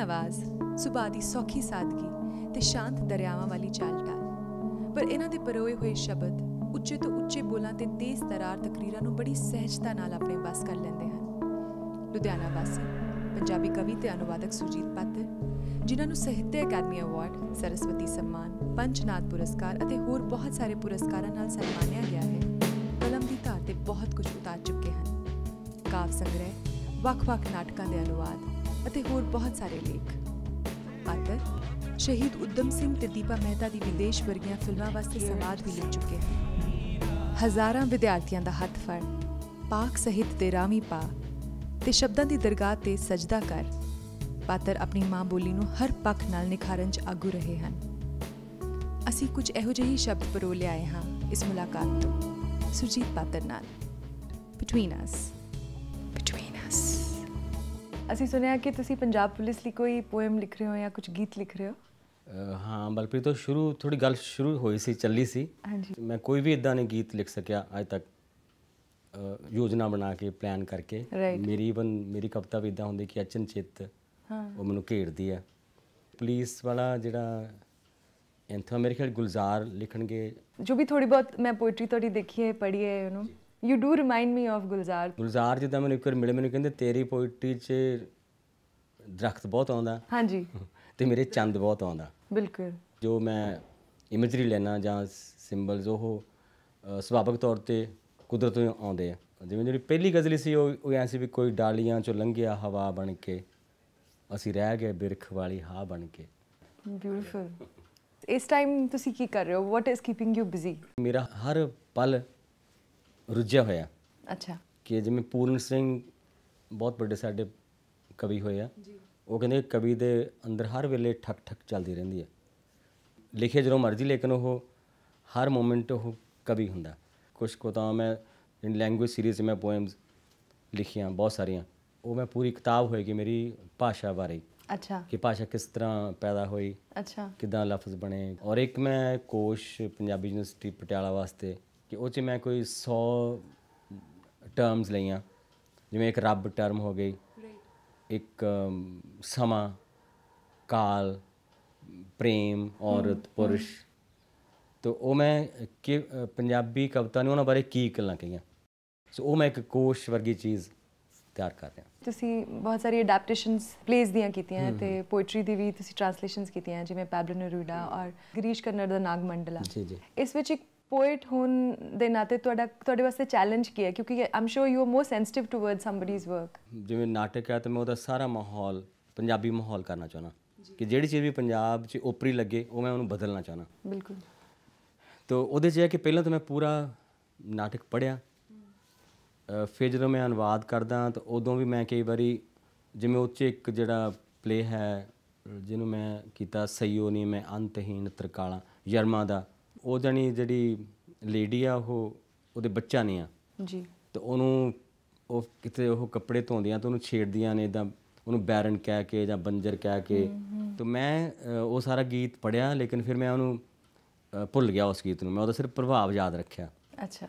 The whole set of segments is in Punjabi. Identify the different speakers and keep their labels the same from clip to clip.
Speaker 1: ਆਵਾਜ਼ ਸੁਬਾਹ ਦੀ ਸੌਖੀ ਸਾਦਗੀ ਤੇ ਸ਼ਾਂਤ ਦਰਿਆਵਾਂ ਵਾਲੀ ਚਾਲ ਪਰ ਇਹਨਾਂ ਦੇ ਪਰੋਏ ਹੋਏ ਸ਼ਬਦ ਉੱਚੇ ਤੋਂ ਉੱਚੇ ਬੋਲਾਂ ਤੇ ਤੇਜ਼ ਤਰਾਰ ਤਕਰੀਰਾਂ ਨੂੰ ਬੜੀ ਸਹਿਜਤਾ ਨਾਲ ਆਪਣੇ ਬਸ ਕਰ ਲੈਂਦੇ ਹਨ ਲੁਧਿਆਣਾ ਵਾਸੀ ਪੰਜਾਬੀ ਕਵੀ ਤੇ ਅਨੁਵਾਦਕ ਸੁਜੀਤ ਪਾਤਰ ਜਿਨ੍ਹਾਂ ਨੂੰ ਸਾਹਿਤ ਅਕਾਦਮੀ ਅਵਾਰਡ ਸਰਸਵਤੀ ਸਨਮਾਨ ਪੰਚਨਾਦ ਪੁਰਸਕਾਰ ਅਤੇ ਹੋਰ ਬਹੁਤ ਸਾਰੇ ਪੁਰਸਕਾਰਾਂ ਨਾਲ ਸਨਮਾਨਿਆ ਗਿਆ ਹੈ ਕਲਮ ਦੀ ਧਾਰ ਤੇ ਬਹੁਤ ਕੁਝ ਉਤਾਰ ਚੁੱਕੇ ਹਨ ਕਾਵ ਸੰਗ੍ਰਹਿ ਵੱਖ-ਵੱਖ ਨਾਟਕਾਂ ਦੇ ਅਨੁਵਾਦ ਅਤੇ ਹੋਰ ਬਹੁਤ ਸਾਰੇ ਲੇਖ ਆਦਰ ਸ਼ਹੀਦ ਉਦਮ ਸਿੰਘ ਤੇ ਦੀਪਾ ਮਹਿਤਾ ਦੀ ਵਿਦੇਸ਼ ਵਰਗੀਆਂ ਫਿਲਮਾਂ ਵਾਸਤੇ ਸਮਾਦ ਵੀ ਲੈ ਚੁੱਕੇ ਹਨ ਹਜ਼ਾਰਾਂ ਵਿਦਿਆਰਥੀਆਂ ਦਾ ਹੱਥ ਫੜ ਪਾਕ ਸਹਿਤ ਤੇ ਰਾਮੀ ਪਾ ਤੇ ਸ਼ਬਦਾਂ ਦੀ ਦਰਗਾਹ ਤੇ ਸਜਦਾ ਕਰ ਪਾਤਰ ਆਪਣੀ ਮਾਂ ਬੋਲੀ ਨੂੰ ਹਰ ਪੱਖ ਨਾਲ ਨਿਖਾਰਨ 'ਚ ਆਗੂ ਰਹੇ ਹਨ ਅਸੀਂ ਕੁਝ ਇਹੋ ਜਿਹੇ ਸ਼ਬਦ ਪਰੋ ਲਿਆਏ ਹਾਂ ਇਸ ਮੁਲਾਕਾਤ ਤੋਂ ਸੁਜੀਤ ਪਾਤਰ ਨਾਲ ਬਿਟਵੀਨ ਅਸ ਅਸੀਂ ਸੁਣਿਆ ਕਿ ਤੁਸੀਂ ਪੰਜਾਬ ਪੁਲਿਸ ਲਈ ਕੋਈ ਪੋਇਮ ਲਿਖ ਰਹੇ ਹੋ ਜਾਂ ਕੁਝ ਗੀਤ ਲਿਖ ਰਹੇ
Speaker 2: ਹੋ ਹਾਂ ਬਲਪ੍ਰੀਤ ਤੋਂ ਸ਼ੁਰੂ ਥੋੜੀ ਗੱਲ ਸ਼ੁਰੂ ਹੋਈ ਸੀ ਚੱਲੀ ਸੀ ਹਾਂਜੀ ਮੈਂ ਕੋਈ ਵੀ ਇਦਾਂ ਦੇ ਗੀਤ ਲਿਖ ਸਕਿਆ ਅਜ ਤੱਕ ਯੋਜਨਾ ਬਣਾ ਕੇ ਪਲਾਨ ਕਰਕੇ ਮੇਰੀ ਵਨ ਮੇਰੀ ਕਵਤਾ ਵੀ ਇਦਾਂ ਹੁੰਦੀ ਕਿ ਅਚਨ ਚਿੱਤ ਹਾਂ ਉਹ ਮੈਨੂੰ ਘੇਰਦੀ ਹੈ ਪੁਲਿਸ ਵਾਲਾ ਜਿਹੜਾ ਐਂਥਮ ਮੇਰੇ ਖਿਆਲ ਗੁਲਜ਼ਾਰ ਲਿਖਣਗੇ
Speaker 1: ਜੋ ਵੀ ਥੋੜੀ ਬਹੁਤ ਮੈਂ ਪੋਇਟਰੀ ਤੁਹਾਡੀ ਦੇਖੀ ਹੈ ਪੜ੍ਹੀ ਹੈ you know you do remind me of Gulzar
Speaker 2: Gulzar ਜਿੱਦਾਂ ਮੈਨੂੰ ਇੱਕ ਵਾਰ ਮਿਲੇ ਮੈਨੂੰ ਕਹਿੰਦੇ ਤੇਰੀ ਪੋਇਟਰੀ 'ਚ ਦਰਖਤ ਬਹੁਤ ਆਉਂਦਾ ਹਾਂਜੀ ਤੇ ਮੇਰੇ ਚੰਦ ਬਹੁਤ ਆਉਂਦਾ ਬਿਲਕੁਲ ਜੋ ਮੈਂ ਇਮੇਜਰੀ ਲੈਣਾ ਜਾਂ ਸਿੰਬਲਸ ਉਹ ਸੁਭਾਵਿਕ ਤੌਰ ਤੇ ਕੁਦਰਤ ਤੋਂ ਆਉਂਦੇ ਆ ਜਿਵੇਂ ਜਿਹੜੀ ਪਹਿਲੀ ਗਜ਼ਲ ਸੀ ਉਹ ਉਹ ਸੀ ਵੀ ਕੋਈ ਡਾਲੀਆਂ ਚੋਂ ਲੰਘਿਆ ਹਵਾ ਬਣ ਕੇ ਅਸੀਂ ਰਹਿ ਗਏ ਬਿਰਖ ਵਾਲੀ ਹਾ ਬਣ ਕੇ ਬਿਊਟੀਫੁਲ
Speaker 1: ਇਸ ਟਾਈਮ ਤੁਸੀਂ ਕੀ ਕਰ ਰਹੇ ਹੋ what is keeping you busy
Speaker 2: ਮੇਰਾ ਹਰ ਪਲ ਰੁੱਝਿਆ ਹੋਇਆ ਅੱਛਾ ਕਿ ਜਿਵੇਂ ਪੂਰਨ ਸਿੰਘ ਬਹੁਤ ਵੱਡੇ ਸਾਡੇ ਕਵੀ ਹੋਏ ਆ ਜੀ ਉਹ ਕਹਿੰਦੇ ਕਵੀ ਦੇ ਅੰਦਰ ਹਰ ਵੇਲੇ ਠਕ ਠਕ ਚੱਲਦੀ ਰਹਿੰਦੀ ਹੈ ਲਿਖੇ ਜਦੋਂ ਮਰਜ਼ੀ ਲੇਕਿਨ ਉਹ ਹਰ ਮੂਮੈਂਟ ਉਹ ਕਵੀ ਹੁੰਦਾ ਕੁਝ ਕੋ ਤਾਂ ਮੈਂ ਇਨ ਲੈਂਗੁਏਜ ਸੀਰੀਜ਼ ਮੈਂ ਪੋਇਮਸ ਲਿਖੀਆਂ ਬਹੁਤ ਸਾਰੀਆਂ ਉਹ ਮੈਂ ਪੂਰੀ ਕਿਤਾਬ ਹੋਏਗੀ ਮੇਰੀ ਭਾਸ਼ਾ ਬਾਰੇ ਅੱਛਾ ਕਿ ਭਾਸ਼ਾ ਕਿਸ ਤਰ੍ਹਾਂ ਪੈਦਾ ਹੋਈ ਅੱਛਾ ਕਿਦਾਂ ਲਫ਼ਜ਼ ਬਣੇ ਔਰ ਇੱਕ ਮੈਂ ਕੋਸ਼ ਪੰਜਾਬੀ ਯੂਨੀਵਰਸਿਟੀ ਪਟਿਆਲਾ ਵਾਸਤੇ ਕਿ ਉਹ 'ਚ ਮੈਂ ਕੋਈ 100 ਟਰਮਸ ਲਈਆਂ ਜਿਵੇਂ ਇੱਕ ਰੱਬ ਟਰਮ ਹੋ ਗਈ ਇੱਕ ਸਮਾਂ ਕਾਲ ਪ੍ਰੇਮ ਔਰਤ ਪੁਰਸ਼ ਤੋ ਉਹ ਮੈਂ ਕਿ ਪੰਜਾਬੀ ਕਵਿਤਾ ਨੇ ਉਹਨਾਂ ਬਾਰੇ ਕੀ ਗੱਲਾਂ ਕਹੀਆਂ ਸੋ ਉਹ ਮੈਂ ਇੱਕ ਕੋਸ਼ ਵਰਗੀ ਚੀਜ਼ ਤਿਆਰ ਕਰ ਰਿਹਾ
Speaker 1: ਤੁਸੀਂ ਬਹੁਤ ਸਾਰੀ ਅਡਾਪਟੇਸ਼ਨਸ ਪਲੇਸ ਦੀਆਂ ਕੀਤੀਆਂ ਤੇ ਪੋਇਟਰੀ ਦੀ ਵੀ ਤੁਸੀਂ ਟ੍ਰਾਂਸਲੇਸ਼ਨਸ ਕੀਤੀਆਂ ਜਿਵੇਂ ਪੈਬਲੋ ਨਰੂਡਾ ਔਰ ਗਰੀਸ਼ ਕਰਨਰ ਦਾ ਨਾਗ ਮੰਡਲਾ ਜੀ ਜੀ ਇਸ ਵਿੱਚ ਇੱਕ ਪੋਇਟ ਹੋਣ ਦੇ ਨਾਤੇ ਤੁਹਾਡਾ ਤੁਹਾਡੇ ਵਾਸਤੇ ਚੈਲੰਜ ਕੀ ਹੈ ਕਿਉਂਕਿ I'm sure you are more sensitive towards somebody's work
Speaker 2: ਜਿਵੇਂ ਨਾਟਕ ਹੈ ਤਾਂ ਮੈਂ ਉਹਦਾ ਸਾਰਾ ਮਾਹੌਲ ਪੰਜਾਬੀ ਮਾਹੌਲ ਕਰਨਾ ਚਾਹਣਾ ਕਿ ਜਿਹੜੀ ਚੀਜ਼ ਵੀ ਪੰਜਾਬ 'ਚ ਉਪਰੀ ਲੱਗੇ ਉਹ ਮੈਂ ਉਹਨੂੰ ਬਦਲਣਾ ਚਾਹਣਾ ਬਿਲਕੁਲ ਤੋ ਉਹਦੇ ਜਿਹਾ ਕਿ ਪਹਿਲਾਂ ਤਾਂ ਮੈਂ ਪੂਰਾ ਨਾਟਕ ਪੜਿਆ ਫਿਰ ਜਦੋਂ ਮੈਂ ਅਨੁਵਾਦ ਕਰਦਾ ਤਾਂ ਉਦੋਂ ਵੀ ਮੈਂ ਕਈ ਵਾਰੀ ਜਿਵੇਂ ਉੱਚ ਇੱਕ ਜਿਹੜਾ ਪਲੇ ਹੈ ਜਿਹਨੂੰ ਮੈਂ ਕੀਤਾ ਸਈਓ ਨਹੀਂ ਮੈਂ ਅੰਤਹੀਨ ਤਰਕਾਲਾ ਯਰਮਾ ਦਾ ਉਹ ਜਣੀ ਜਿਹੜੀ ਲੇਡੀ ਆ ਉਹ ਉਹਦੇ ਬੱਚਾ ਨਹੀਂ ਆ ਜੀ ਤੇ ਉਹਨੂੰ ਉਹ ਕਿਤੇ ਉਹ ਕੱਪੜੇ ਧੋਂਦੀਆਂ ਤੇ ਉਹਨੂੰ ਛੇੜਦੀਆਂ ਨੇ ਇਦਾਂ ਉਹਨੂੰ ਬੈਰਨ ਕਹਿ ਕੇ ਜਾਂ ਬੰਜਰ ਕਹਿ ਕੇ ਤੇ ਮੈਂ ਉਹ ਸਾਰਾ ਗੀਤ ਪੜਿਆ ਲੇਕਿਨ ਫਿਰ ਮੈਂ ਉਹਨੂੰ ਭੁੱਲ ਗਿਆ ਉਸ ਗੀਤ ਨੂੰ ਮੈਂ ਉਹਦਾ ਸਿਰਫ ਪ੍ਰਭਾਵ ਯਾਦ ਰੱਖਿਆ ਅੱਛਾ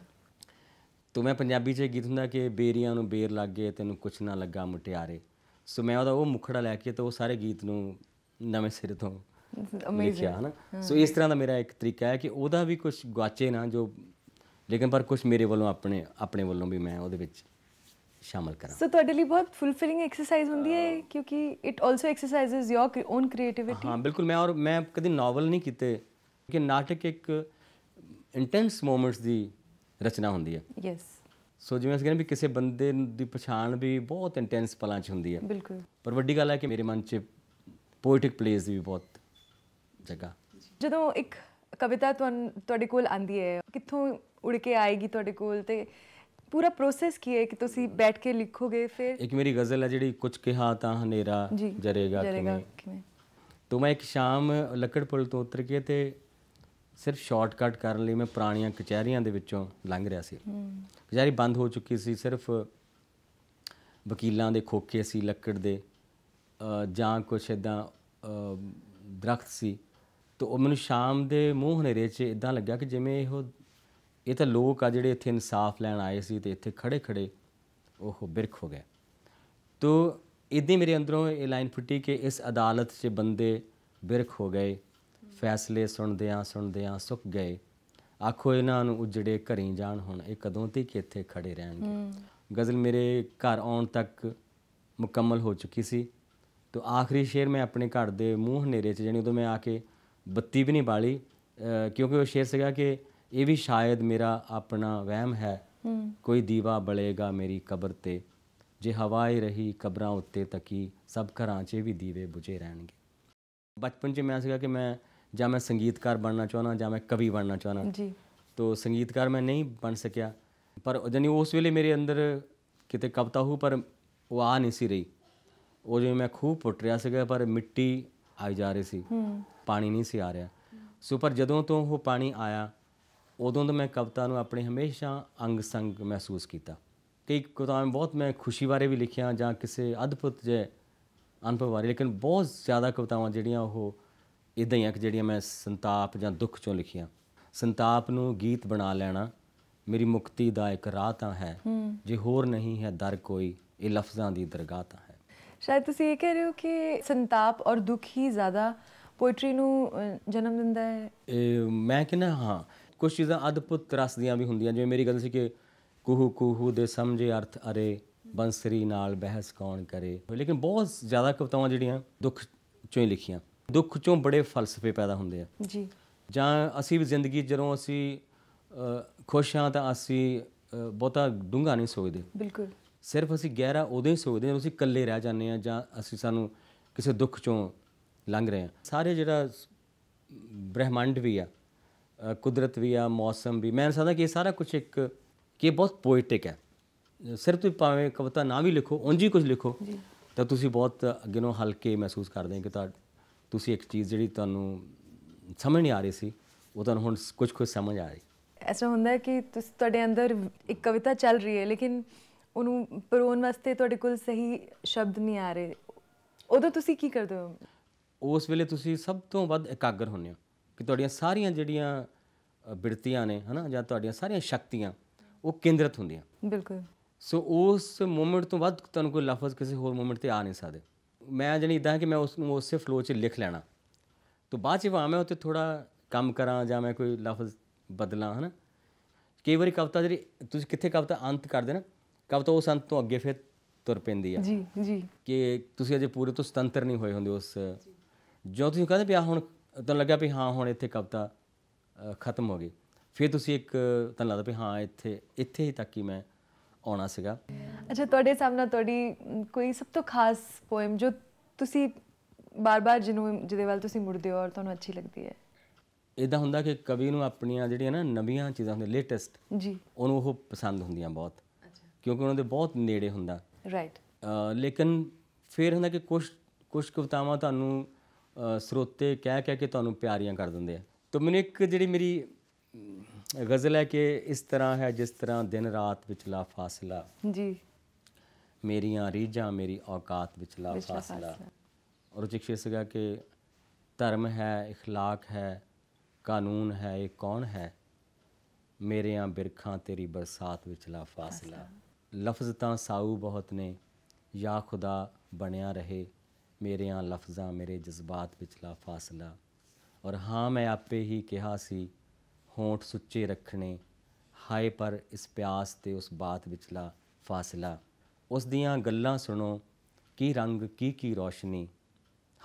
Speaker 2: ਤੋ ਮੈਂ ਪੰਜਾਬੀ 'ਚ ਗੀਤ ਹੁੰਦਾ ਕਿ ਬੇਰੀਆਂ ਨੂੰ ਬੇਰ ਲੱਗ ਗਏ ਤੈਨੂੰ ਕੁਛ ਨਾ ਲੱਗਾ ਮੁਟਿਆਰੇ ਸੋ ਮੈਂ ਉਹਦਾ ਉਹ ਮੁਖੜਾ ਲੈ ਕੇ ਤੇ ਉਹ ਸਾਰੇ ਗੀਤ ਨੂੰ ਨਵੇਂ ਸਿਰੇ ਤੋਂ
Speaker 1: ਲਿਖਿਆ ਹਨਾ ਸੋ ਇਸ
Speaker 2: ਤਰ੍ਹਾਂ ਦਾ ਮੇਰਾ ਇੱਕ ਤਰੀਕਾ ਹੈ ਕਿ ਉਹਦਾ ਵੀ ਕੁਝ ਗਵਾਚੇ ਨਾ ਜੋ ਲੇਕਿਨ ਪਰ ਕੁਝ ਮੇਰੇ ਵੱਲੋਂ ਆਪਣੇ ਆਪਣੇ ਵੱਲੋਂ ਵੀ ਮੈਂ ਉਹਦੇ ਵਿੱਚ ਸ਼ਾਮਲ ਕਰਾਂ
Speaker 1: ਸੋ ਤੁਹਾਡੇ ਲਈ ਬਹੁਤ ਫੁਲਫਿਲਿੰਗ ਐਕਸਰਸਾਈਜ਼ ਹੁੰਦੀ ਹੈ ਕਿਉਂਕਿ it also exercises your own creativity
Speaker 2: ਹਾਂ ਬਿਲਕੁਲ ਮੈਂ ਔਰ ਮੈਂ ਕਦੀ ਨਾਵਲ ਨਹੀਂ ਕੀਤੇ ਕਿ ਨਾਟਕ ਇੱਕ ਇੰਟੈਂਸ ਮੂਮੈਂਟਸ ਦੀ ਰਚਨਾ ਹੁੰਦੀ ਹੈ ਯੈਸ ਸੋ ਜਿਵੇਂ ਅਸੀਂ ਕਹਿੰਦੇ ਵੀ ਕਿਸੇ ਬੰਦੇ ਦੀ ਪਛਾਣ ਵੀ ਬਹੁਤ ਇੰਟੈਂਸ ਪਲਾਂ 'ਚ ਹੁੰਦੀ ਹੈ ਬਿਲਕੁਲ ਪਰ ਵੱਡੀ ਗੱਲ ਹੈ ਕਿ ਮੇਰੇ ਮਨ 'ਚ ਪੋਇਟਿਕ ਪਲੇਸ ਵੀ ਬਹੁਤ ਜਗਾ
Speaker 1: ਜਦੋਂ ਇੱਕ ਕਵਿਤਾ ਤੁਹਾਨੂੰ ਤੁਹਾਡੇ ਕੋਲ ਆਂਦੀ ਹੈ ਕਿੱਥੋਂ ਉੜ ਕੇ ਆਏਗੀ ਤੁਹਾਡੇ ਕੋਲ ਤੇ ਪੂਰਾ ਪ੍ਰੋਸੈਸ ਕੀ ਹੈ ਕਿ ਤੁਸੀਂ ਬੈਠ ਕੇ ਲਿਖੋਗੇ ਫਿਰ
Speaker 2: ਇੱਕ ਮੇਰੀ ਗਜ਼ਲ ਹੈ ਜਿਹੜੀ ਕੁਝ ਕਿਹਾ ਤਾਂ ਹਨੇਰਾ ਜਰੇਗਾ ਕਿਵੇਂ ਤੂੰ ਮੈਂ ਇੱਕ ਸ਼ਾਮ ਲੱਕੜ ਪੁਲ ਤੋਂ ਉਤਰ ਕੇ ਤੇ ਸਿਰਫ ਸ਼ਾਰਟਕਟ ਕਰਨ ਲਈ ਮੈਂ ਪੁਰਾਣੀਆਂ ਕਚਹਿਰੀਆਂ ਦੇ ਵਿੱਚੋਂ ਲੰਘ ਰਿਹਾ ਸੀ ਕਚਹਿਰੀ ਬੰਦ ਹੋ ਚੁੱਕੀ ਸੀ ਸਿਰਫ ਵਕੀਲਾਂ ਦੇ ਖੋਖੇ ਸੀ ਲੱਕੜ ਦੇ ਜਾਂ ਕੁਛ ਇਦਾਂ ਦਰਖਤ ਸੀ ਤੋ ਉਹ ਮੈਨੂੰ ਸ਼ਾਮ ਦੇ ਮੂੰਹ ਹਨੇਰੇ 'ਚ ਇਦਾਂ ਲੱਗਿਆ ਕਿ ਜਿਵੇਂ ਇਹੋ ਇਹ ਤਾਂ ਲੋਕ ਆ ਜਿਹੜੇ ਇੱਥੇ ਇਨਸਾਫ ਲੈਣ ਆਏ ਸੀ ਤੇ ਇੱਥੇ ਖੜੇ ਖੜੇ ਉਹ ਬਿਰਖ ਹੋ ਗਏ ਤੋ ਇਦਾਂ ਮੇਰੇ ਅੰਦਰੋਂ ਇਹ ਲਾਈਨ ਫੁੱਟੀ ਕਿ ਇਸ ਅਦਾਲਤ 'ਚ ਬੰਦੇ ਬਿਰਖ ਹੋ ਗਏ ਫੈਸਲੇ ਸੁਣਦਿਆਂ ਸੁਣਦਿਆਂ ਸੁੱਕ ਗਏ ਆਖੋ ਇਹਨਾਂ ਨੂੰ ਉਜੜੇ ਘਰੀ ਜਾਣ ਹੁਣ ਇਹ ਕਦੋਂ ਤੱਕ ਇੱਥੇ ਖੜੇ ਰਹਿਣਗੇ ਗਜ਼ਲ ਮੇਰੇ ਘਰ ਆਉਣ ਤੱਕ ਮੁਕੰਮਲ ਹੋ ਚੁੱਕੀ ਸੀ ਤੋ ਆਖਰੀ ਸ਼ੇਰ ਮੈਂ ਆਪਣੇ ਘਰ ਦੇ ਮੂੰਹ ਹਨੇਰੇ 'ਚ ਜਾਨੀ ਉਦੋਂ ਮੈਂ ਆ ਕੇ ਬੱਤੀ ਵੀ ਨਹੀਂ ਬਾਲੀ ਕਿਉਂਕਿ ਉਹ ਸ਼ੇਰ ਸੀਗਾ ਕਿ ਇਹ ਵੀ ਸ਼ਾਇਦ ਮੇਰਾ ਆਪਣਾ ਵਹਿਮ ਹੈ ਕੋਈ ਦੀਵਾ ਬਲੇਗਾ ਮੇਰੀ ਕਬਰ ਤੇ ਜੇ ਹਵਾ ਹੀ ਰਹੀ ਕਬਰਾਂ ਉੱਤੇ ਤੱਕੀ ਸਭ ਘਰਾਂ 'ਚ ਵੀ ਦੀਵੇ ਬੁਝੇ ਰਹਿਣਗੇ ਬਚਪਨ 'ਚ ਮੈਂ ਸੀਗਾ ਕਿ ਮੈਂ ਜਾਂ ਮੈਂ ਸੰਗੀਤਕਾਰ ਬਣਨਾ ਚਾਹਣਾ ਜਾਂ ਮੈਂ ਕਵੀ ਬਣਨਾ ਚਾਹਣਾ ਜੀ ਤੋਂ ਸੰਗੀਤਕਾਰ ਮੈਂ ਨਹੀਂ ਬਣ ਸਕਿਆ ਪਰ ਜਾਨੀ ਉਸ ਵੇਲੇ ਮੇਰੇ ਅੰਦਰ ਕਿਤੇ ਕਵਤਾ ਹੂ ਪਰ ਉਹ ਆ ਨਹੀਂ ਸੀ ਰਹੀ ਉਹ ਜਿਵੇਂ ਮੈਂ ਖੂਬ ਪੁੱਟ ਰਿਹਾ ਸੀਗਾ ਪਰ ਮਿੱਟੀ ਆਈ ਜਾ ਰਹੇ ਸੀ ਪਾਣੀ ਨਹੀਂ ਸੀ ਆ ਰਿਹਾ ਸੋ ਪਰ ਜਦੋਂ ਤੋਂ ਉਹ ਪਾਣੀ ਆਇਆ ਉਦੋਂ ਤੋਂ ਮੈਂ ਕਵਿਤਾ ਨੂੰ ਆਪਣੇ ਹਮੇਸ਼ਾ ਅੰਗ ਸੰਗ ਮਹਿਸੂਸ ਕੀਤਾ ਕਈ ਕਵਿਤਾਵਾਂ ਬਹੁਤ ਮੈਂ ਖੁਸ਼ੀ ਬਾਰੇ ਵੀ ਲਿਖਿਆ ਜਾਂ ਕਿਸੇ ਅਦਭੁਤ ਜੇ ਅਨੁਭਵ ਬਾਰੇ ਲੇਕਿਨ ਬਹੁਤ ਜ਼ਿਆਦਾ ਕਵਿਤਾਵਾਂ ਜਿਹੜੀਆਂ ਉਹ ਇਦਾਂ ਹੀ ਆ ਕਿ ਜਿਹੜੀਆਂ ਮੈਂ ਸੰਤਾਪ ਜਾਂ ਦੁੱਖ ਚੋਂ ਲਿਖੀਆਂ ਸੰਤਾਪ ਨੂੰ ਗੀਤ ਬਣਾ ਲੈਣਾ ਮੇਰੀ ਮੁਕਤੀ ਦਾ ਇੱਕ ਰਾਹ ਤਾਂ ਹੈ ਜੇ ਹੋਰ ਨਹੀਂ ਹੈ ਦਰ ਕੋਈ ਇਹ ਲਫ਼ਜ਼ਾਂ ਦੀ ਦਰਗਾਹ ਤਾਂ ਹੈ
Speaker 1: ਸ਼ਾਇਦ ਤੁਸੀਂ ਇਹ ਕਹਿ ਰਹੇ ਹੋ ਕਿ ਸੰਤਾਪ ਔਰ ਦੁੱਖ ਹੀ ਜ਼ਿਆਦਾ ਪੋਇਟਰੀ ਨੂੰ ਜਨਮ ਦਿੰਦਾ ਹੈ
Speaker 2: ਮੈਂ ਕਹਿੰਦਾ ਹਾਂ ਕੁਝ ਚੀਜ਼ਾਂ ਅਦਭੁਤ ਰਸਦੀਆਂ ਵੀ ਹੁੰਦੀਆਂ ਜਿਵੇਂ ਮੇਰੀ ਗੱਲ ਸੀ ਕਿ ਕੁਹੂ ਕੁਹੂ ਦੇ ਸਮਝੇ ਅਰਥ ਅਰੇ ਬੰਸਰੀ ਨਾਲ ਬਹਿਸ ਕੌਣ ਕਰੇ ਲੇਕਿਨ ਬਹੁਤ ਜ਼ਿਆਦਾ ਕਵਤਾਵਾਂ ਜਿਹੜੀਆਂ ਦੁੱਖ ਚੋਂ ਹੀ ਲਿਖੀਆਂ ਦੁੱਖ ਚੋਂ ਬੜੇ ਫਲਸਫੇ ਪੈਦਾ ਹੁੰਦੇ ਆ ਜੀ ਜਾਂ ਅਸੀਂ ਵੀ ਜ਼ਿੰਦਗੀ ਜਦੋਂ ਅਸੀਂ ਖੁਸ਼ ਹਾਂ ਤਾਂ ਅਸੀਂ ਬਹੁਤਾ ਡੂੰਘਾ ਨਹੀਂ ਸੋਚਦੇ ਬਿਲਕੁਲ ਸਿਰਫ ਅਸੀਂ ਗਹਿਰਾ ਉਦੋਂ ਹੀ ਸੋਚਦੇ ਹਾਂ ਅਸੀਂ ਇਕੱਲੇ ਰਹਿ ਜਾਂਦੇ ਹਾਂ ਜਾਂ ਅਸੀਂ ਸਾਨੂੰ ਕਿਸੇ ਦੁੱਖ ਚੋਂ ਲੰਘ ਰਹੇ ਹਾਂ ਸਾਰੇ ਜਿਹੜਾ ਬ੍ਰਹਿਮੰਡ ਵੀ ਆ ਕੁਦਰਤ ਵੀ ਆ ਮੌਸਮ ਵੀ ਮੈਂ ਸਮਝਦਾ ਕਿ ਇਹ ਸਾਰਾ ਕੁਝ ਇੱਕ ਕਿ ਬਹੁਤ ਪੋਇਟਿਕ ਹੈ ਸਿਰਫ ਤੁਸੀਂ ਭਾਵੇਂ ਕਵਿਤਾ ਨਾ ਵੀ ਲਿਖੋ ਉਂਝ ਹੀ ਕੁਝ ਲਿਖੋ ਤਾਂ ਤੁਸੀਂ ਬਹੁਤ ਅੱਗੇ ਨੂੰ ਹਲਕੇ ਮਹਿਸੂਸ ਕਰਦੇ ਹੋ ਕਿ ਤਾਂ ਤੁਸੀਂ ਇੱਕ ਚੀਜ਼ ਜਿਹੜੀ ਤੁਹਾਨੂੰ ਸਮਝ ਨਹੀਂ ਆ ਰਹੀ ਸੀ ਉਹ ਤੁਹਾਨੂੰ ਹੁਣ ਕੁਝ ਕੁਝ ਸਮਝ ਆ ਰਹੀ
Speaker 1: ਐਸਾ ਹੁੰਦਾ ਹੈ ਕਿ ਤੁਸੀਂ ਤੁਹਾਡੇ ਅੰਦਰ ਇੱਕ ਕਵਿਤਾ ਚੱਲ ਰਹੀ ਹੈ ਲੇਕਿਨ ਉਹਨੂੰ ਪਰੋਣ ਵਾਸਤੇ ਤੁਹਾਡੇ ਕੋਲ ਸਹੀ ਸ਼ਬਦ ਨਹੀਂ ਆ ਰਹੇ ਉਦੋਂ ਤੁਸੀਂ ਕੀ ਕਰਦੇ ਹੋ
Speaker 2: ਉਸ ਵੇਲੇ ਤੁਸੀਂ ਸਭ ਤੋਂ ਵੱਧ ਇਕਾਗਰ ਹੁੰਦੇ ਹੋ ਕਿ ਤੁਹਾਡੀਆਂ ਸਾਰੀਆਂ ਜਿਹੜੀਆਂ ਬਿਰਤੀਆਂ ਨੇ ਹਨਾ ਜਾਂ ਤੁਹਾਡੀਆਂ ਸਾਰੀਆਂ ਸ਼ਕਤੀਆਂ ਉਹ ਕੇਂਦਰਿਤ ਹੁੰਦੀਆਂ ਬਿਲਕੁਲ ਸੋ ਉਸ ਮੂਮੈਂਟ ਤੋਂ ਵੱਧ ਤੁਹਾਨੂੰ ਕੋਈ ਲਫ਼ਜ਼ ਕਿਸੇ ਹੋਰ ਮੂਮੈਂਟ ਤੇ ਆ ਨਹੀਂ ਸਕਦੇ ਮੈਂ ਜਣੀ ਇਦਾਂ ਕਿ ਮੈਂ ਉਸ ਨੂੰ ਉਸੇ ਫਲੋ 'ਚ ਲਿਖ ਲੈਣਾ ਤੋਂ ਬਾਅਦ ਜੇ ਵਾ ਮੈਂ ਉੱਤੇ ਥੋੜਾ ਕੰਮ ਕਰਾਂ ਜਾਂ ਮੈਂ ਕੋਈ ਲਫ਼ਜ਼ ਬਦਲਾਂ ਹਨਾ ਕਈ ਵਾਰੀ ਕਵਤਾ ਜਿਹੜੀ ਤੁਸੀਂ ਕਿੱਥੇ ਕਵਤਾ ਅੰਤ ਕਰਦੇ ਨਾ ਕਬ ਤੋਂ ਉਹ ਸੰਤ ਤੋਂ ਅੱਗੇ ਫਿਰ ਤੁਰ ਪੈਂਦੀ ਆ ਜੀ ਜੀ ਕਿ ਤੁਸੀਂ ਅਜੇ ਪੂਰੇ ਤੋਂ ਸੁਤੰਤਰ ਨਹੀਂ ਹੋਏ ਹੁੰਦੇ ਉਸ ਜੋ ਤੁਸੀਂ ਕਹਿੰਦੇ ਪਿਆ ਹੁਣ ਤਾਂ ਲੱਗਿਆ ਵੀ ਹਾਂ ਹੁਣ ਇੱਥੇ ਕਵਤਾ ਖਤਮ ਹੋ ਗਈ ਫਿਰ ਤੁਸੀਂ ਇੱਕ ਤਾਂ ਲੱਗਦਾ ਵੀ ਹਾਂ ਇੱਥੇ ਇੱਥੇ ਹੀ ਤੱਕ ਹੀ ਮੈਂ ਆਉਣਾ ਸੀਗਾ
Speaker 1: ਅੱਛਾ ਤੁਹਾਡੇ ਸਾਹਮਣੇ ਤੁਹਾਡੀ ਕੋਈ ਸਭ ਤੋਂ ਖਾਸ ਪੋਇਮ ਜੋ ਤੁਸੀਂ ਬਾਰ-ਬਾਰ ਜਿਹਨੂੰ ਜਿਹਦੇ ਵੱਲ ਤੁਸੀਂ ਮੁੜਦੇ ਹੋ ਔਰ ਤੁਹਾਨੂੰ ਅੱਛੀ ਲੱਗਦੀ
Speaker 2: ਹੈ ਇਦਾਂ ਹੁੰਦਾ ਕਿ ਕਵੀ ਨੂੰ ਆਪਣੀਆਂ ਜਿਹੜੀਆਂ ਨਾ ਨਵੀਆਂ ਚੀਜ਼ਾਂ ਹੁੰਦੀਆਂ ਲੇਟੈਸਟ ਜੀ ਉਹਨੂੰ ਉਹ ਪਸੰਦ ਹੁੰਦੀਆਂ ਬਹੁਤ ਕਿਉਂਕਿ ਉਹਨਾਂ ਦੇ ਬਹੁਤ ਨੇੜੇ ਹੁੰਦਾ ਰਾਈਟ ਲੇਕਿਨ ਫਿਰ ਹੁੰਦਾ ਕਿ ਕੁਝ ਕੁਝ ਕਵਤਾਵਾਂ ਤੁਹਾਨੂੰ ਸਰੋਤੇ ਕਹਿ ਕਹਿ ਕੇ ਤੁਹਾਨੂੰ ਪਿਆਰੀਆਂ ਕਰ ਦਿੰਦੇ ਆ ਤਾਂ ਮੈਨੂੰ ਇੱਕ ਜਿਹੜੀ ਮੇਰੀ ਗਜ਼ਲ ਹੈ ਕਿ ਇਸ ਤਰ੍ਹਾਂ ਹੈ ਜਿਸ ਤਰ੍ਹਾਂ ਦਿਨ ਰਾਤ ਵਿਚਲਾ ਫਾਸਲਾ ਜੀ ਮੇਰੀਆਂ ਰੀਝਾਂ ਮੇਰੀ ਔਕਾਤ ਵਿਚਲਾ ਫਾਸਲਾ ਔਰ ਜਿਕ ਸ਼ੇ ਸਗਾ ਕਿ ਧਰਮ ਹੈ اخلاق ਹੈ ਕਾਨੂੰਨ ਹੈ ਇਹ ਕੌਣ ਹੈ ਮੇਰੇਆਂ ਬਿਰਖਾਂ ਤੇਰੀ ਬਰਸਾਤ ਵਿਚਲਾ ਫਾਸਲਾ ਲਫ਼ਜ਼ ਤਾਂ ਸਾਊ ਬਹੁਤ ਨੇ ਯਾ ਖੁਦਾ ਬਣਿਆ ਰਹੇ ਮੇਰਿਆਂ ਲਫ਼ਜ਼ਾਂ ਮੇਰੇ ਜਜ਼ਬਾਤ ਵਿਚਲਾ ਫਾਸਲਾ ਔਰ ਹਾਂ ਮੈਂ ਆਪੇ ਹੀ ਕਿਹਾ ਸੀ ਹੋਂਠ ਸੁੱਚੇ ਰੱਖਣੇ ਹਾਏ ਪਰ ਇਸ ਪਿਆਸ ਤੇ ਉਸ ਬਾਤ ਵਿਚਲਾ ਫਾਸਲਾ ਉਸ ਦੀਆਂ ਗੱਲਾਂ ਸੁਣੋ ਕੀ ਰੰਗ ਕੀ ਕੀ ਰੋਸ਼ਨੀ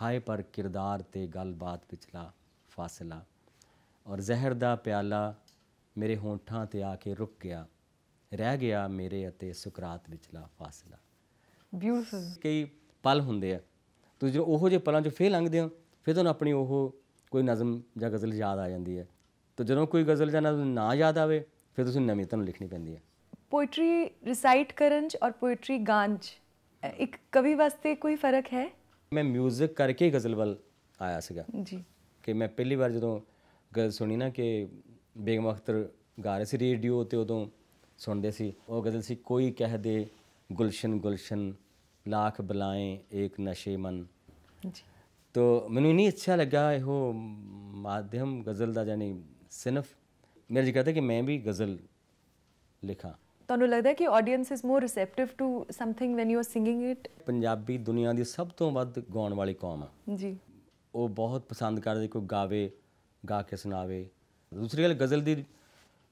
Speaker 2: ਹਾਏ ਪਰ ਕਿਰਦਾਰ ਤੇ ਗੱਲਬਾਤ ਵਿਚਲਾ ਫਾਸਲਾ ਔਰ ਜ਼ਹਿਰ ਦਾ ਪਿਆਲਾ ਮੇਰੇ ਹੋਂਠਾਂ ਤੇ ਆ ਕੇ ਰੁਕ ਗਿਆ ਰਹਿ ਗਿਆ ਮੇਰੇ ਅਤੇ ਸੁਕਰਾਤ ਵਿਚਲਾ ਫਾਸਲਾ ਬਿਊਟੀਫੁਲ ਕਈ ਪਲ ਹੁੰਦੇ ਆ ਤੂੰ ਜਦੋਂ ਉਹੋ ਜਿਹੇ ਪਲਾਂ 'ਚ ਫੇਰ ਲੰਘਦੇ ਹੋ ਫਿਰ ਤੁਹਾਨੂੰ ਆਪਣੀ ਉਹ ਕੋਈ ਨਜ਼ਮ ਜਾਂ ਗਜ਼ਲ ਯਾਦ ਆ ਜਾਂਦੀ ਹੈ ਤੇ ਜਦੋਂ ਕੋਈ ਗਜ਼ਲ ਜਾਂ ਨਜ਼ਮ ਨਾ ਯਾਦ ਆਵੇ ਫਿਰ ਤੁਸੀਂ ਨਵੀਂ ਤੁਹਾਨੂੰ ਲਿਖਣੀ ਪੈਂਦੀ ਹੈ
Speaker 1: ਪੋਇਟਰੀ ਰਿਸਾਈਟ ਕਰਨ 'ਚ ਔਰ ਪੋਇਟਰੀ ਗਾਣ 'ਚ ਇੱਕ ਕਵੀ ਵਾਸਤੇ ਕੋਈ ਫਰਕ ਹੈ
Speaker 2: ਮੈਂ 뮤직 ਕਰਕੇ ਗਜ਼ਲ ਵੱਲ ਆਇਆ ਸੀਗਾ ਜੀ ਕਿ ਮੈਂ ਪਹਿਲੀ ਵਾਰ ਜਦੋਂ ਗਜ਼ਲ ਸੁਣੀ ਨਾ ਕਿ ਬੇਗਮ ਅਖਤਰ ਗਾ ਸੀ ਰੇਡੀਓ ਤੇ ਉਦੋਂ ਸੁਣਦੇ ਸੀ ਉਹ ਗਜ਼ਲ ਸੀ ਕੋਈ ਕਹਿ ਦੇ ਗੁਲਸ਼ਨ ਗੁਲਸ਼ਨ ਲੱਖ ਬਲਾਏ ਇੱਕ ਨਸ਼ੇ ਮਨ ਜੀ ਤੋ ਮੈਨੂੰ ਨਹੀਂ ਅੱਛਾ ਲੱਗਾ ਇਹੋ ਮਾਧਿਅਮ ਗਜ਼ਲ ਦਾ ਜਾਨੀ ਸਿਨਫ ਮੇਰੇ ਜੀ ਕਹਤੇ ਕਿ ਮੈਂ ਵੀ ਗਜ਼ਲ ਲਿਖਾਂ
Speaker 1: ਤੁਹਾਨੂੰ ਲੱਗਦਾ ਕਿ audience is more receptive to something when you are singing it
Speaker 2: Punjabi ਦੁਨੀਆ ਦੀ ਸਭ ਤੋਂ ਵੱਧ ਗਾਉਣ ਵਾਲੀ ਕੌਮ ਆ ਜੀ ਉਹ ਬਹੁਤ ਪਸੰਦ ਕਰਦੇ ਕੋਈ ਗਾਵੇ ਗਾ ਕੇ ਸੁਣਾਵੇ ਦੂਸਰੀ ਗੱਲ ਗਜ਼ਲ ਦੀ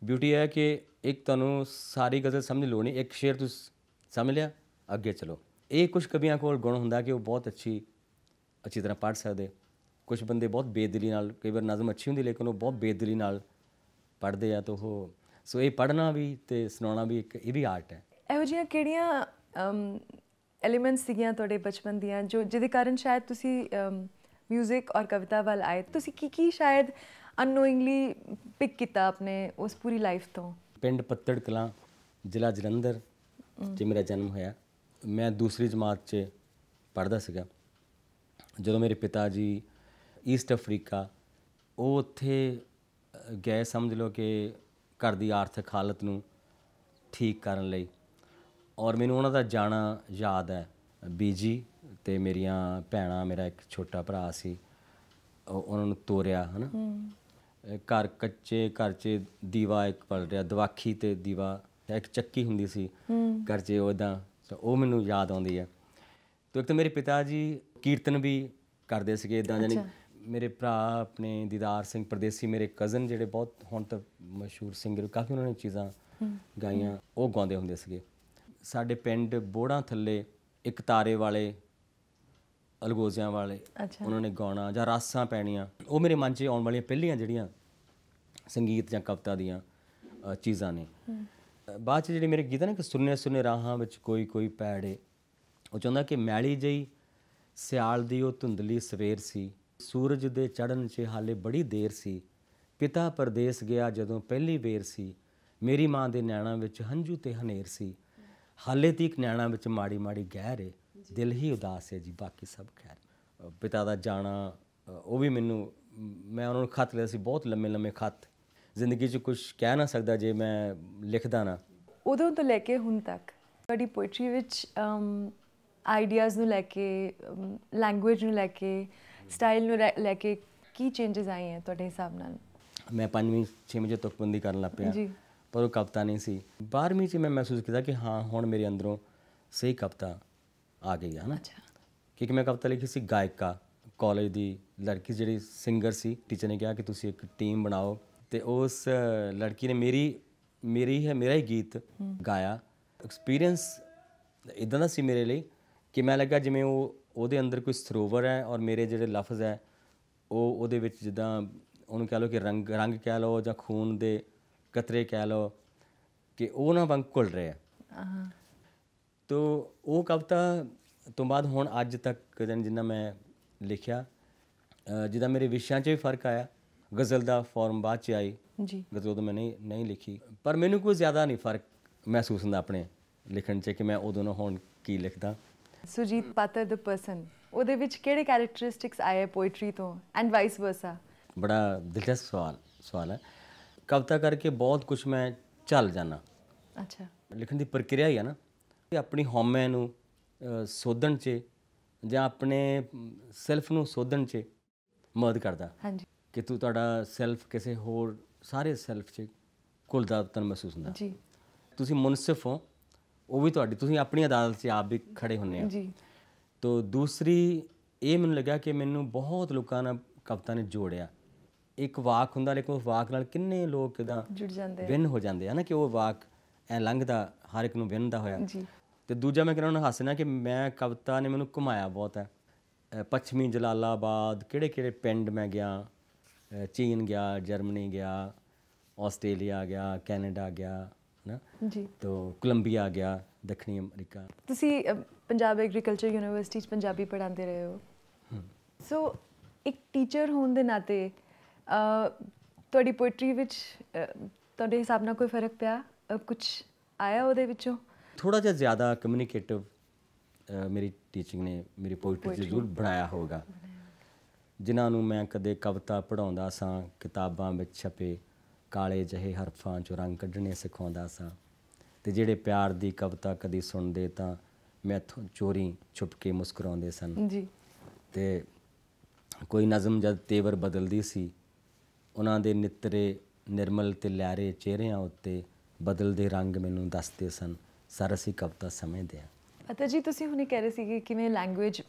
Speaker 2: ਬਿਊਟੀ ਹੈ ਕਿ ਇੱਕ ਤੁਹਾਨੂੰ ਸਾਰੀ ਗਜ਼ਲ ਸਮਝ ਲੋਣੀ ਇੱਕ ਸ਼ੇਰ ਤੁਸੀਂ ਸਮਝ ਲਿਆ ਅੱਗੇ ਚਲੋ ਇਹ ਕੁਝ ਕਵੀਆਂ ਕੋਲ ਗੁਣ ਹੁੰਦਾ ਕਿ ਉਹ ਬਹੁਤ ਅੱਛੀ ਅੱਛੀ ਤਰ੍ਹਾਂ ਪੜ ਸਕਦੇ ਕੁਝ ਬੰਦੇ ਬਹੁਤ ਬੇਦਿਲੀ ਨਾਲ ਕਈ ਵਾਰ ਨਜ਼ਮ ਅੱਛੀ ਹੁੰਦੀ ਲੇਕਿਨ ਉਹ ਬਹੁਤ ਬੇਦਿਲੀ ਨਾਲ ਪੜਦੇ ਆ ਤਾਂ ਉਹ ਸੋ ਇਹ ਪੜਨਾ ਵੀ ਤੇ ਸੁਣਾਉਣਾ ਵੀ ਇੱਕ ਇਹ ਵੀ ਆਰਟ ਹੈ
Speaker 1: ਇਹੋ ਜਿਹੀਆਂ ਕਿਹੜੀਆਂ ਐਲੀਮੈਂਟਸ ਸੀਗੀਆਂ ਤੁਹਾਡੇ ਬਚਪਨ ਦੀਆਂ ਜੋ ਜਿਹਦੇ ਕਾਰਨ ਸ਼ਾਇਦ ਤੁਸੀਂ 뮤직 ਔਰ ਕਵਿਤਾ ਵੱਲ ਆਏ ਤੁਸੀਂ ਕੀ ਕੀ ਸ਼ਾਇਦ ਅਨਨੋਇੰਗਲੀ ਪਿਕ ਕੀਤਾ ਆਪਣੇ ਉਸ ਪੂਰੀ ਲਾਈਫ ਤੋਂ
Speaker 2: ਪਿੰਡ ਪੱਤੜ ਕਲਾ ਜ਼ਿਲ੍ਹਾ ਜਲੰਧਰ ਜਿੱਥੇ ਮੇਰਾ ਜਨਮ ਹੋਇਆ ਮੈਂ ਦੂਸਰੀ ਜਮਾਤ 'ਚ ਪੜਦਾ ਸੀਗਾ ਜਦੋਂ ਮੇਰੇ ਪਿਤਾ ਜੀ ਈਸਟ ਅਫਰੀਕਾ ਉਹ ਉੱਥੇ ਗਏ ਸਮਝ ਲਓ ਕਿ ਘਰ ਦੀ ਆਰਥਿਕ ਹਾਲਤ ਨੂੰ ਠੀਕ ਕਰਨ ਲਈ ਔਰ ਮੈਨੂੰ ਉਹਨਾਂ ਦਾ ਜਾਣਾ ਯਾਦ ਹੈ ਬੀਜੀ ਤੇ ਮੇਰੀਆਂ ਭੈਣਾਂ ਮੇਰਾ ਇੱਕ ਛੋਟਾ ਭਰਾ ਸੀ ਉਹਨਾਂ ਨੂੰ ਤੋਰਿਆ ਹਨਾ ਘਰ ਕੱਚੇ ਘਰ 'ਚ ਦੀਵਾ ਇੱਕ ਪੜ ਰਿਹਾ ਦਵਾਖੀ ਤੇ ਦੀਵਾ ਇੱਕ ਚੱਕੀ ਹੁੰਦੀ ਸੀ ਘਰ 'ਚ ਉਹਦਾ ਉਹ ਮੈਨੂੰ ਯਾਦ ਆਉਂਦੀ ਹੈ ਤੋ ਇੱਕ ਤਾਂ ਮੇਰੇ ਪਿਤਾ ਜੀ ਕੀਰਤਨ ਵੀ ਕਰਦੇ ਸੀਗੇ ਇਦਾਂ ਜਾਨੀ ਮੇਰੇ ਭਰਾ ਆਪਣੇ ਦੀਦਾਰ ਸਿੰਘ ਪਰਦੇਸੀ ਮੇਰੇ ਕਜ਼ਨ ਜਿਹੜੇ ਬਹੁਤ ਹੁਣ ਤਾਂ ਮਸ਼ਹੂਰ ਸਿੰਗਰ ਕਾਫੀ ਉਹਨਾਂ ਨੇ ਚੀਜ਼ਾਂ ਗਾਈਆਂ ਉਹ ਗਾਉਂਦੇ ਹੁੰਦੇ ਸੀਗੇ ਸਾਡੇ ਪਿੰਡ ਬੋੜਾ ਥੱਲੇ ਇੱਕ ਤਾਰੇ ਵਾਲੇ ਅਲਗੋਜ਼ਿਆਂ ਵਾਲੇ ਉਹਨਾਂ ਨੇ ਗਾਉਣਾ ਜਾਂ ਰਾਸਾਂ ਪੈਣੀਆਂ ਉਹ ਮੇਰੇ ਮਨ 'ਚ ਆਉਣ ਵਾਲੀਆਂ ਪਹਿਲੀਆਂ ਜਿਹੜੀਆਂ ਸੰਗੀਤ ਜਾਂ ਕਵਿਤਾ ਦੀਆਂ ਚੀਜ਼ਾਂ ਨੇ ਬਾਅਦ 'ਚ ਜਿਹੜੇ ਮੇਰੇ ਗੀਤ ਨੇ ਕਿ ਸੁਨੇ ਸੁਨੇ ਰਾਹਾਂ ਵਿੱਚ ਕੋਈ ਕੋਈ ਪੈੜੇ ਉਹ ਚਾਹੁੰਦਾ ਕਿ ਮੈਲੀ ਜਈ ਸਿਆਲ ਦੀ ਉਹ ਧੁੰਦਲੀ ਸਵੇਰ ਸੀ ਸੂਰਜ ਦੇ ਚੜਨ 'ਚ ਹਾਲੇ ਬੜੀ ਦੇਰ ਸੀ ਪਿਤਾ ਪਰਦੇਸ ਗਿਆ ਜਦੋਂ ਪਹਿਲੀ ਵੇਰ ਸੀ ਮੇਰੀ ਮਾਂ ਦੇ ਨੈਣਾ ਵਿੱਚ ਹੰਝੂ ਤੇ ਹਨੇਰ ਸੀ ਹਾਲੇ ਤੀਕ ਨੈਣਾ ਵਿੱਚ ਮਾੜੀ ਮਾੜੀ ਗਹਿਰੇ ਦਿਲ ਹੀ ਉਦਾਸ ਹੈ ਜੀ ਬਾਕੀ ਸਭ ਖੈਰ ਪਿਤਾ ਦਾ ਜਾਣਾ ਉਹ ਵੀ ਮੈਨੂੰ ਮੈਂ ਉਹਨਾਂ ਨੂੰ ਖਤ ਲਿਆ ਸੀ ਬਹੁਤ ਲੰਮੇ ਲੰਮੇ ਖਤ ਜ਼ਿੰਦਗੀ 'ਚ ਕੁਝ ਕਹਿ ਨਾ ਸਕਦਾ ਜੇ ਮੈਂ ਲਿਖਦਾ ਨਾ
Speaker 1: ਉਦੋਂ ਤੋਂ ਲੈ ਕੇ ਹੁਣ ਤੱਕ ਤੁਹਾਡੀ ਪੋਇਟਰੀ ਵਿੱਚ ਆਈਡੀਆਜ਼ ਨੂੰ ਲੈ ਕੇ ਲੈਂਗੁਏਜ ਨੂੰ ਲੈ ਕੇ ਸਟਾਈਲ ਨੂੰ ਲੈ ਕੇ ਕੀ ਚੇਂਜਸ ਆਏ ਹੈ ਤੁਹਾਡੇ ਹਿਸਾਬ ਨਾਲ
Speaker 2: ਮੈਂ 5ਵੀਂ 6ਵੀਂ ਤੱਕ ਤੁਕਬੰਦੀ ਕਰਨ ਲੱਗ ਪਿਆ ਜੀ ਪਰ ਉਹ ਕਵਤਾ ਨਹੀਂ ਸੀ 12ਵੀਂ ਚ ਮੈਂ ਮਹਿਸੂਸ ਕੀਤਾ ਕਿ ਹਾਂ ਹੁਣ ਮੇਰੇ ਅੰਦਰੋਂ ਸਹੀ ਕਵਤਾ ਆ ਗਈ ਹੈ ਨਾ ਕਿ ਮੈਂ ਕਵਿਤਾ ਲਿਖੀ ਸੀ ਗਾਇਕਾ ਕਾਲਜ ਦੀ ਲੜਕੀ ਜਿਹੜੀ ਸਿੰਗਰ ਸੀ ਟੀਚਰ ਨੇ ਕਿਹਾ ਕਿ ਤੁਸੀਂ ਇੱਕ ਟੀਮ ਬਣਾਓ ਤੇ ਉਸ ਲੜਕੀ ਨੇ ਮੇਰੀ ਮੇਰੀ ਹੈ ਮੇਰਾ ਹੀ ਗੀਤ ਗਾਇਆ ਐਕਸਪੀਰੀਅੰਸ ਇਦਾਂ ਦਾ ਸੀ ਮੇਰੇ ਲਈ ਕਿ ਮੈਂ ਲੱਗਾ ਜਿਵੇਂ ਉਹ ਉਹਦੇ ਅੰਦਰ ਕੋਈ ਸਰੋਵਰ ਹੈ ਔਰ ਮੇਰੇ ਜਿਹੜੇ ਲਫ਼ਜ਼ ਹੈ ਉਹ ਉਹਦੇ ਵਿੱਚ ਜਿੱਦਾਂ ਉਹਨੂੰ ਕਹ ਲਓ ਕਿ ਰੰਗ ਰੰਗ ਕਹ ਲਓ ਜਾਂ ਖੂਨ ਦੇ ਕਤਰੇ ਕਹ ਲਓ ਕਿ ਉਹ ਨਾ ਵੰਗ ਘੁਲ ਰਹੇ
Speaker 1: ਆਹ
Speaker 2: ਤੋ ਉਹ ਕਵਿਤਾ ਤੋਂ ਬਾਅਦ ਹੁਣ ਅੱਜ ਤੱਕ ਜਿੰਨਾ ਮੈਂ ਲਿਖਿਆ ਜਿਹਦਾ ਮੇਰੇ ਵਿਸ਼ਿਆਂ 'ਚ ਵੀ ਫਰਕ ਆਇਆ ਗਜ਼ਲ ਦਾ ਫਾਰਮ ਬਾਅਦ 'ਚ ਆਈ ਜੀ ਗਜ਼ਲ ਤਾਂ ਮੈਂ ਨਹੀਂ ਨਹੀਂ ਲਿਖੀ ਪਰ ਮੈਨੂੰ ਕੋਈ ਜ਼ਿਆਦਾ ਨਹੀਂ ਫਰਕ ਮਹਿਸੂਸ ਹੁੰਦਾ ਆਪਣੇ ਲਿਖਣ 'ਚ ਕਿ ਮੈਂ ਉਹਦੋਂ ਨੂੰ ਹੁਣ ਕੀ ਲਿਖਦਾ
Speaker 1: ਸੁਜੀਤ ਪਾਤਰ ਦਾ ਪਰਸਨ ਉਹਦੇ ਵਿੱਚ ਕਿਹੜੇ ਕੈਰੈਕਟਰਿਸਟਿਕਸ ਆਏ ਪੋਇਟਰੀ ਤੋਂ ਐਂਡ ਵਾਈਸ ਵਰਸਾ
Speaker 2: ਬੜਾ ਦਿਲਚਸਪ ਸਵਾਲ ਸਵਾਲ ਹੈ ਕਵਿਤਾ ਕਰਕੇ ਬਹੁਤ ਕੁਝ ਮੈਂ ਚੱਲ ਜਾਣਾ ਅੱਛਾ ਲਿਖਣ ਦੀ ਪ੍ਰਕਿਰਿਆ ਹੀ ਆ ਨਾ ਆਪਣੀ ਹੋਮੇ ਨੂੰ ਸੋਧਣ 'ਚ ਜਾਂ ਆਪਣੇ ਸੈਲਫ ਨੂੰ ਸੋਧਣ 'ਚ ਮਦਦ ਕਰਦਾ ਹਾਂਜੀ ਕਿ ਤੂੰ ਤੁਹਾਡਾ ਸੈਲਫ ਕਿਸੇ ਹੋਰ ਸਾਰੇ ਸੈਲਫ 'ਚ ਘੁਲਦਾ ਤਨ ਮਹਿਸੂਸ ਹੁੰਦਾ ਜੀ ਤੁਸੀਂ ਮੁਨਸਿਫ ਹੋ ਉਹ ਵੀ ਤੁਹਾਡੀ ਤੁਸੀਂ ਆਪਣੀ ਅਦਾਲਤ 'ਚ ਆਪ ਵੀ ਖੜੇ ਹੁੰਨੇ ਆ ਜੀ ਤੋਂ ਦੂਸਰੀ ਇਹ ਮੈਨੂੰ ਲੱਗਾ ਕਿ ਮੈਨੂੰ ਬਹੁਤ ਲੋਕਾਂ ਨਾਲ ਕਵਿਤਾ ਨੇ ਜੋੜਿਆ ਇੱਕ ਵਾਕ ਹੁੰਦਾ ਲੇਕਿਨ ਉਸ ਵਾਕ ਨਾਲ ਕਿੰਨੇ ਲੋਕ ਦਾ
Speaker 1: ਜੁੜ ਜਾਂਦੇ ਆ ਵਿਨ
Speaker 2: ਹੋ ਜਾਂਦੇ ਆ ਨਾ ਕਿ ਉਹ ਵਾਕ ਐ ਲੰਘਦਾ ਹਰ ਇੱਕ ਨੂੰ ਵਿੰਨਦਾ ਹੋਇਆ ਜੀ ਤੇ ਦੂਜਾ ਮੈਂ ਕਿਹਾ ਉਹਨਾਂ ਹੱਸਣਾ ਕਿ ਮੈਂ ਕਵਿਤਾ ਨੇ ਮੈਨੂੰ ਘੁਮਾਇਆ ਬਹੁਤ ਹੈ ਪੱਛਮੀ ਜਲਾਲਾਬਾਦ ਕਿਹੜੇ ਕਿਹੜੇ ਪਿੰਡ ਮੈਂ ਗਿਆ ਚੀਨ ਗਿਆ ਜਰਮਨੀ ਗਿਆ ਆਸਟ੍ਰੇਲੀਆ ਗਿਆ ਕੈਨੇਡਾ ਗਿਆ
Speaker 3: ਨਾ
Speaker 1: ਜੀ
Speaker 2: ਤੋਂ ਕੋਲੰਬੀਆ ਗਿਆ ਦੱਖਣੀ ਅਮਰੀਕਾ
Speaker 1: ਤੁਸੀਂ ਪੰਜਾਬ ਐਗਰੀਕਲਚਰ ਯੂਨੀਵਰਸਿਟੀ ਚ ਪੰਜਾਬੀ ਪੜ੍ਹਾਉਂਦੇ ਰਹੇ ਹੋ ਸੋ ਇੱਕ ਟੀਚਰ ਹੋਣ ਦੇ ਨਾਤੇ ਤੁਹਾਡੀ ਪੋਇਟਰੀ ਵਿੱਚ ਤੁਹਾਡੇ ਹਿਸਾਬ ਨਾਲ ਕੋਈ ਫਰਕ ਪਿਆ ਕੁਝ ਆਇਆ ਉਹਦੇ ਵਿੱਚੋਂ
Speaker 2: ਥੋੜਾ ਜਿਹਾ ਜ਼ਿਆਦਾ ਕਮਿਊਨੀਕੇਟਿਵ ਮੇਰੀ ਟੀਚਿੰਗ ਨੇ ਮੇਰੀ ਪੋਇਟਰੀ ਜ਼ਰੂਰ ਬਣਾਇਆ ਹੋਗਾ ਜਿਨ੍ਹਾਂ ਨੂੰ ਮੈਂ ਕਦੇ ਕਵਿਤਾ ਪੜਾਉਂਦਾ ਸਾਂ ਕਿਤਾਬਾਂ ਵਿੱਚ ਛਪੇ ਕਾਲੇ ਜਹੇ ਹਰਫਾਂ ਚੋਂ ਰੰਗ ਕੱਢਣੇ ਸਿਖਾਉਂਦਾ ਸਾਂ ਤੇ ਜਿਹੜੇ ਪਿਆਰ ਦੀ ਕਵਿਤਾ ਕਦੀ ਸੁਣਦੇ ਤਾਂ ਮੈਥੋਂ ਚੋਰੀ ਛੁਪ ਕੇ ਮੁਸਕਰਾਉਂਦੇ ਸਨ ਜੀ ਤੇ ਕੋਈ ਨਜ਼ਮ ਜਦ ਤੇਵਰ ਬਦਲਦੀ ਸੀ ਉਹਨਾਂ ਦੇ ਨਿੱਤਰੇ ਨਿਰਮਲ ਤੇ ਲਾਰੇ ਚਿਹਰਿਆਂ ਉੱਤੇ ਬਦਲਦੇ ਰੰਗ ਮੈਨੂੰ ਦੱਸਦੇ ਸਨ ਸਰਸੀ ਕਵਤਾ ਸਮਝਦੇ ਆ
Speaker 1: ਪਤਾ ਜੀ ਤੁਸੀਂ ਹੁਣੇ ਕਹਿ ਰਹੇ ਸੀ ਕਿ ਕਿਵੇਂ ਲੈਂਗੁਏਜ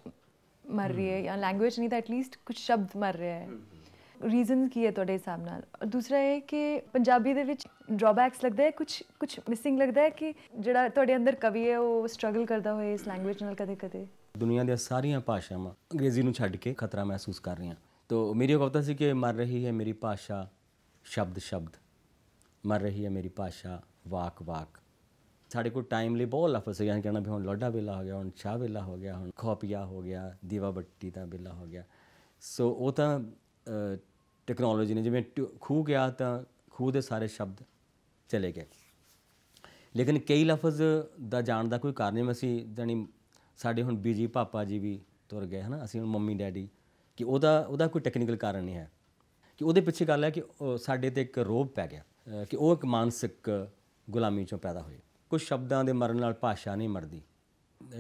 Speaker 1: ਮਰ ਰਹੀ ਹੈ ਜਾਂ ਲੈਂਗੁਏਜ ਨਹੀਂ ਤਾਂ ਐਟਲੀਸਟ ਕੁਝ ਸ਼ਬਦ ਮਰ ਰਿਹਾ ਹੈ ਰੀਜ਼ਨ ਕੀ ਹੈ ਤੁਹਾਡੇ ਹਿਸਾਬ ਨਾਲ ਦੂਸਰਾ ਇਹ ਕਿ ਪੰਜਾਬੀ ਦੇ ਵਿੱਚ ਡਰਾਬੈਕਸ ਲੱਗਦਾ ਹੈ ਕੁਝ ਕੁਝ ਮਿਸਿੰਗ ਲੱਗਦਾ ਹੈ ਕਿ ਜਿਹੜਾ ਤੁਹਾਡੇ ਅੰਦਰ ਕਵੀ ਹੈ ਉਹ ਸਟਰਗਲ ਕਰਦਾ ਹੋਏ ਇਸ ਲੈਂਗੁਏਜ ਨਾਲ ਕਦੇ-ਕਦੇ
Speaker 2: ਦੁਨੀਆ ਦੀਆਂ ਸਾਰੀਆਂ ਭਾਸ਼ਾਵਾਂ ਅੰਗਰੇਜ਼ੀ ਨੂੰ ਛੱਡ ਕੇ ਖਤਰਾ ਮਹਿਸੂਸ ਕਰ ਰਹੀਆਂ ਤੋਂ ਮੇਰੀ ਕਵਤਾ ਸੀ ਕਿ ਮਰ ਰਹੀ ਹੈ ਮੇਰੀ ਭਾਸ਼ਾ ਸ਼ਬਦ ਸ਼ਬਦ ਮਰ ਰਹੀ ਹੈ ਮੇਰੀ ਭਾਸ਼ਾ ਵਾਕ ਵਾਕ ਸਾਡੇ ਕੋਲ ਟਾਈਮ ਲਈ ਬਹੁਤ ਲਫ਼ਜ਼ ਹੈ ਯਾਨੀ ਕਹਿਣਾ ਵੀ ਹੁਣ ਲੋਡਾ ਵੇਲਾ ਹੋ ਗਿਆ ਹੁਣ ਛਾ ਵੇਲਾ ਹੋ ਗਿਆ ਹੁਣ ਖੋਪੀਆ ਹੋ ਗਿਆ ਦੀਵਾ ਬੱਟੀ ਦਾ ਵੇਲਾ ਹੋ ਗਿਆ ਸੋ ਉਹ ਤਾਂ ਟੈਕਨੋਲੋਜੀ ਨੇ ਜਿਵੇਂ ਖੂ ਗਿਆ ਤਾਂ ਖੂ ਦੇ ਸਾਰੇ ਸ਼ਬਦ ਚਲੇ ਗਏ ਲੇਕਿਨ ਕਈ ਲਫ਼ਜ਼ ਦਾ ਜਾਣ ਦਾ ਕੋਈ ਕਾਰਨ ਨਹੀਂ ਅਸੀਂ ਜਾਨੀ ਸਾਡੇ ਹੁਣ ਬੀਜੀ ਪਾਪਾ ਜੀ ਵੀ ਤੁਰ ਗਏ ਹਨਾ ਅਸੀਂ ਹੁਣ ਮੰਮੀ ਡੈਡੀ ਕਿ ਉਹਦਾ ਉਹਦਾ ਕੋਈ ਟੈਕਨੀਕਲ ਕਾਰਨ ਨਹੀਂ ਹੈ ਕਿ ਉਹਦੇ ਪਿੱਛੇ ਗੱਲ ਹੈ ਕਿ ਸਾਡੇ ਤੇ ਇੱਕ ਰੋਬ ਪੈ ਗਿਆ ਕਿ ਉਹ ਇੱਕ ਮਾਨਸਿਕ ਗੁਲਾਮੀ ਚੋਂ ਪੈਦਾ ਹੋਏ ਕੁਝ ਸ਼ਬਦਾਂ ਦੇ ਮਰਨ ਨਾਲ ਭਾਸ਼ਾ ਨਹੀਂ ਮਰਦੀ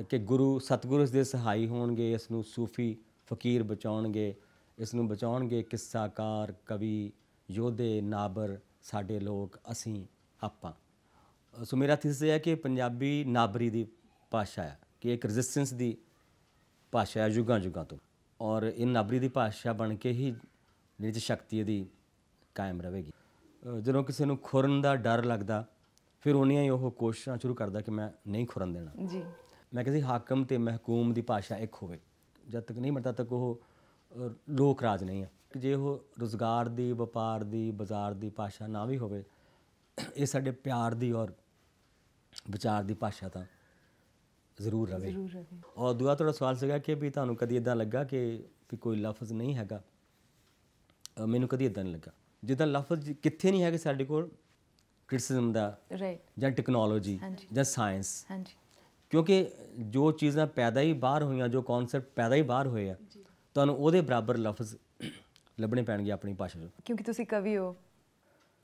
Speaker 2: ਕਿ ਗੁਰੂ ਸਤਗੁਰੂ ਇਸ ਦੇ ਸਹਾਈ ਹੋਣਗੇ ਇਸ ਨੂੰ ਸੂਫੀ ਫਕੀਰ ਬਚਾਉਣਗੇ ਇਸ ਨੂੰ ਬਚਾਉਣਗੇ ਕਿੱਸਾਕਾਰ ਕਵੀ ਯੋਧੇ ਨਾਬਰ ਸਾਡੇ ਲੋਕ ਅਸੀਂ ਆਪਾਂ ਸੋ ਮੇਰਾ ਥੀਸਿਸ ਹੈ ਕਿ ਪੰਜਾਬੀ ਨਾਬਰੀ ਦੀ ਭਾਸ਼ਾ ਹੈ ਕਿ ਇੱਕ ਰੈਜ਼ਿਸਟੈਂਸ ਦੀ ਭਾਸ਼ਾ ਹੈ ਯੁੱਗਾਂ ਯੁੱਗਾਂ ਤੋਂ ਔਰ ਇਹ ਨਾਬਰੀ ਦੀ ਭਾਸ਼ਾ ਬਣ ਕੇ ਹੀ ਨਿਰਜ ਸ਼ਕਤੀ ਦੀ ਕਾਇਮ ਰਹੇਗੀ ਜਦੋਂ ਕਿਸੇ ਨੂੰ ਖੁਰਨ ਦਾ ਡਰ ਲੱਗਦਾ ਫਿਰ ਉਹਨੀਆਂ ਹੀ ਉਹ ਕੋਸ਼ਿਸ਼ਾਂ ਸ਼ੁਰੂ ਕਰਦਾ ਕਿ ਮੈਂ ਨਹੀਂ ਖੁਰਨ ਦੇਣਾ ਜੀ ਮੈਂ ਕਹਿੰਦੀ ਹਾਕਮ ਤੇ ਮਹਿਕੂਮ ਦੀ ਭਾਸ਼ਾ ਇੱਕ ਹੋਵੇ ਜਦ ਤੱਕ ਨਹੀਂ ਮਰਦਾ ਤੱਕ ਉਹ ਲੋਕ ਰਾਜ ਨਹੀਂ ਹੈ ਕਿ ਜੇ ਉਹ ਰੋਜ਼ਗਾਰ ਦੀ ਵਪਾਰ ਦੀ ਬਾਜ਼ਾਰ ਦੀ ਭਾਸ਼ਾ ਨਾ ਵੀ ਹੋਵੇ ਇਹ ਸਾਡੇ ਪਿਆਰ ਦੀ ਔਰ ਵਿਚਾਰ ਦੀ ਭਾਸ਼ਾ ਤਾਂ ਜ਼ਰੂਰ ਰਵੇ ਜ਼ਰੂਰ ਰਵੇ ਔਰ ਦੂਆ ਤੁਹਾਡਾ ਸਵਾਲ ਸੀਗਾ ਕਿ ਵੀ ਤੁਹਾਨੂੰ ਕਦੀ ਇਦਾਂ ਲੱਗਾ ਕਿ ਵੀ ਕੋਈ ਲਫ਼ਜ਼ ਨਹੀਂ ਹੈਗਾ ਮੈਨੂੰ ਕਦੀ ਇਦਾਂ ਨਹੀਂ ਲੱਗਾ ਜਿੱਦਾਂ ਲਫ਼ਜ਼ ਕਿੱਥੇ ਨਹੀਂ ਹੈਗੇ ਸਾਡੇ ਕੋਲ ਕ੍ਰਿਟਿਸਿਜ਼ਮ ਦਾ ਰਾਈਟ ਜਾਂ ਟੈਕਨੋਲੋਜੀ ਜਾਂ ਸਾਇੰਸ ਹਾਂਜੀ ਕਿਉਂਕਿ ਜੋ ਚੀਜ਼ਾਂ ਪੈਦਾ ਹੀ ਬਾਹਰ ਹੋਈਆਂ ਜੋ ਕਨਸੈਪਟ ਪੈਦਾ ਹੀ ਬਾਹਰ ਹੋਏ ਆ ਤੁਹਾਨੂੰ ਉਹਦੇ ਬਰਾਬਰ ਲਫ਼ਜ਼ ਲੱਭਣੇ ਪੈਣਗੇ ਆਪਣੀ ਭਾਸ਼ਾ ਵਿੱਚ
Speaker 1: ਕਿਉਂਕਿ ਤੁਸੀਂ ਕਵੀ ਹੋ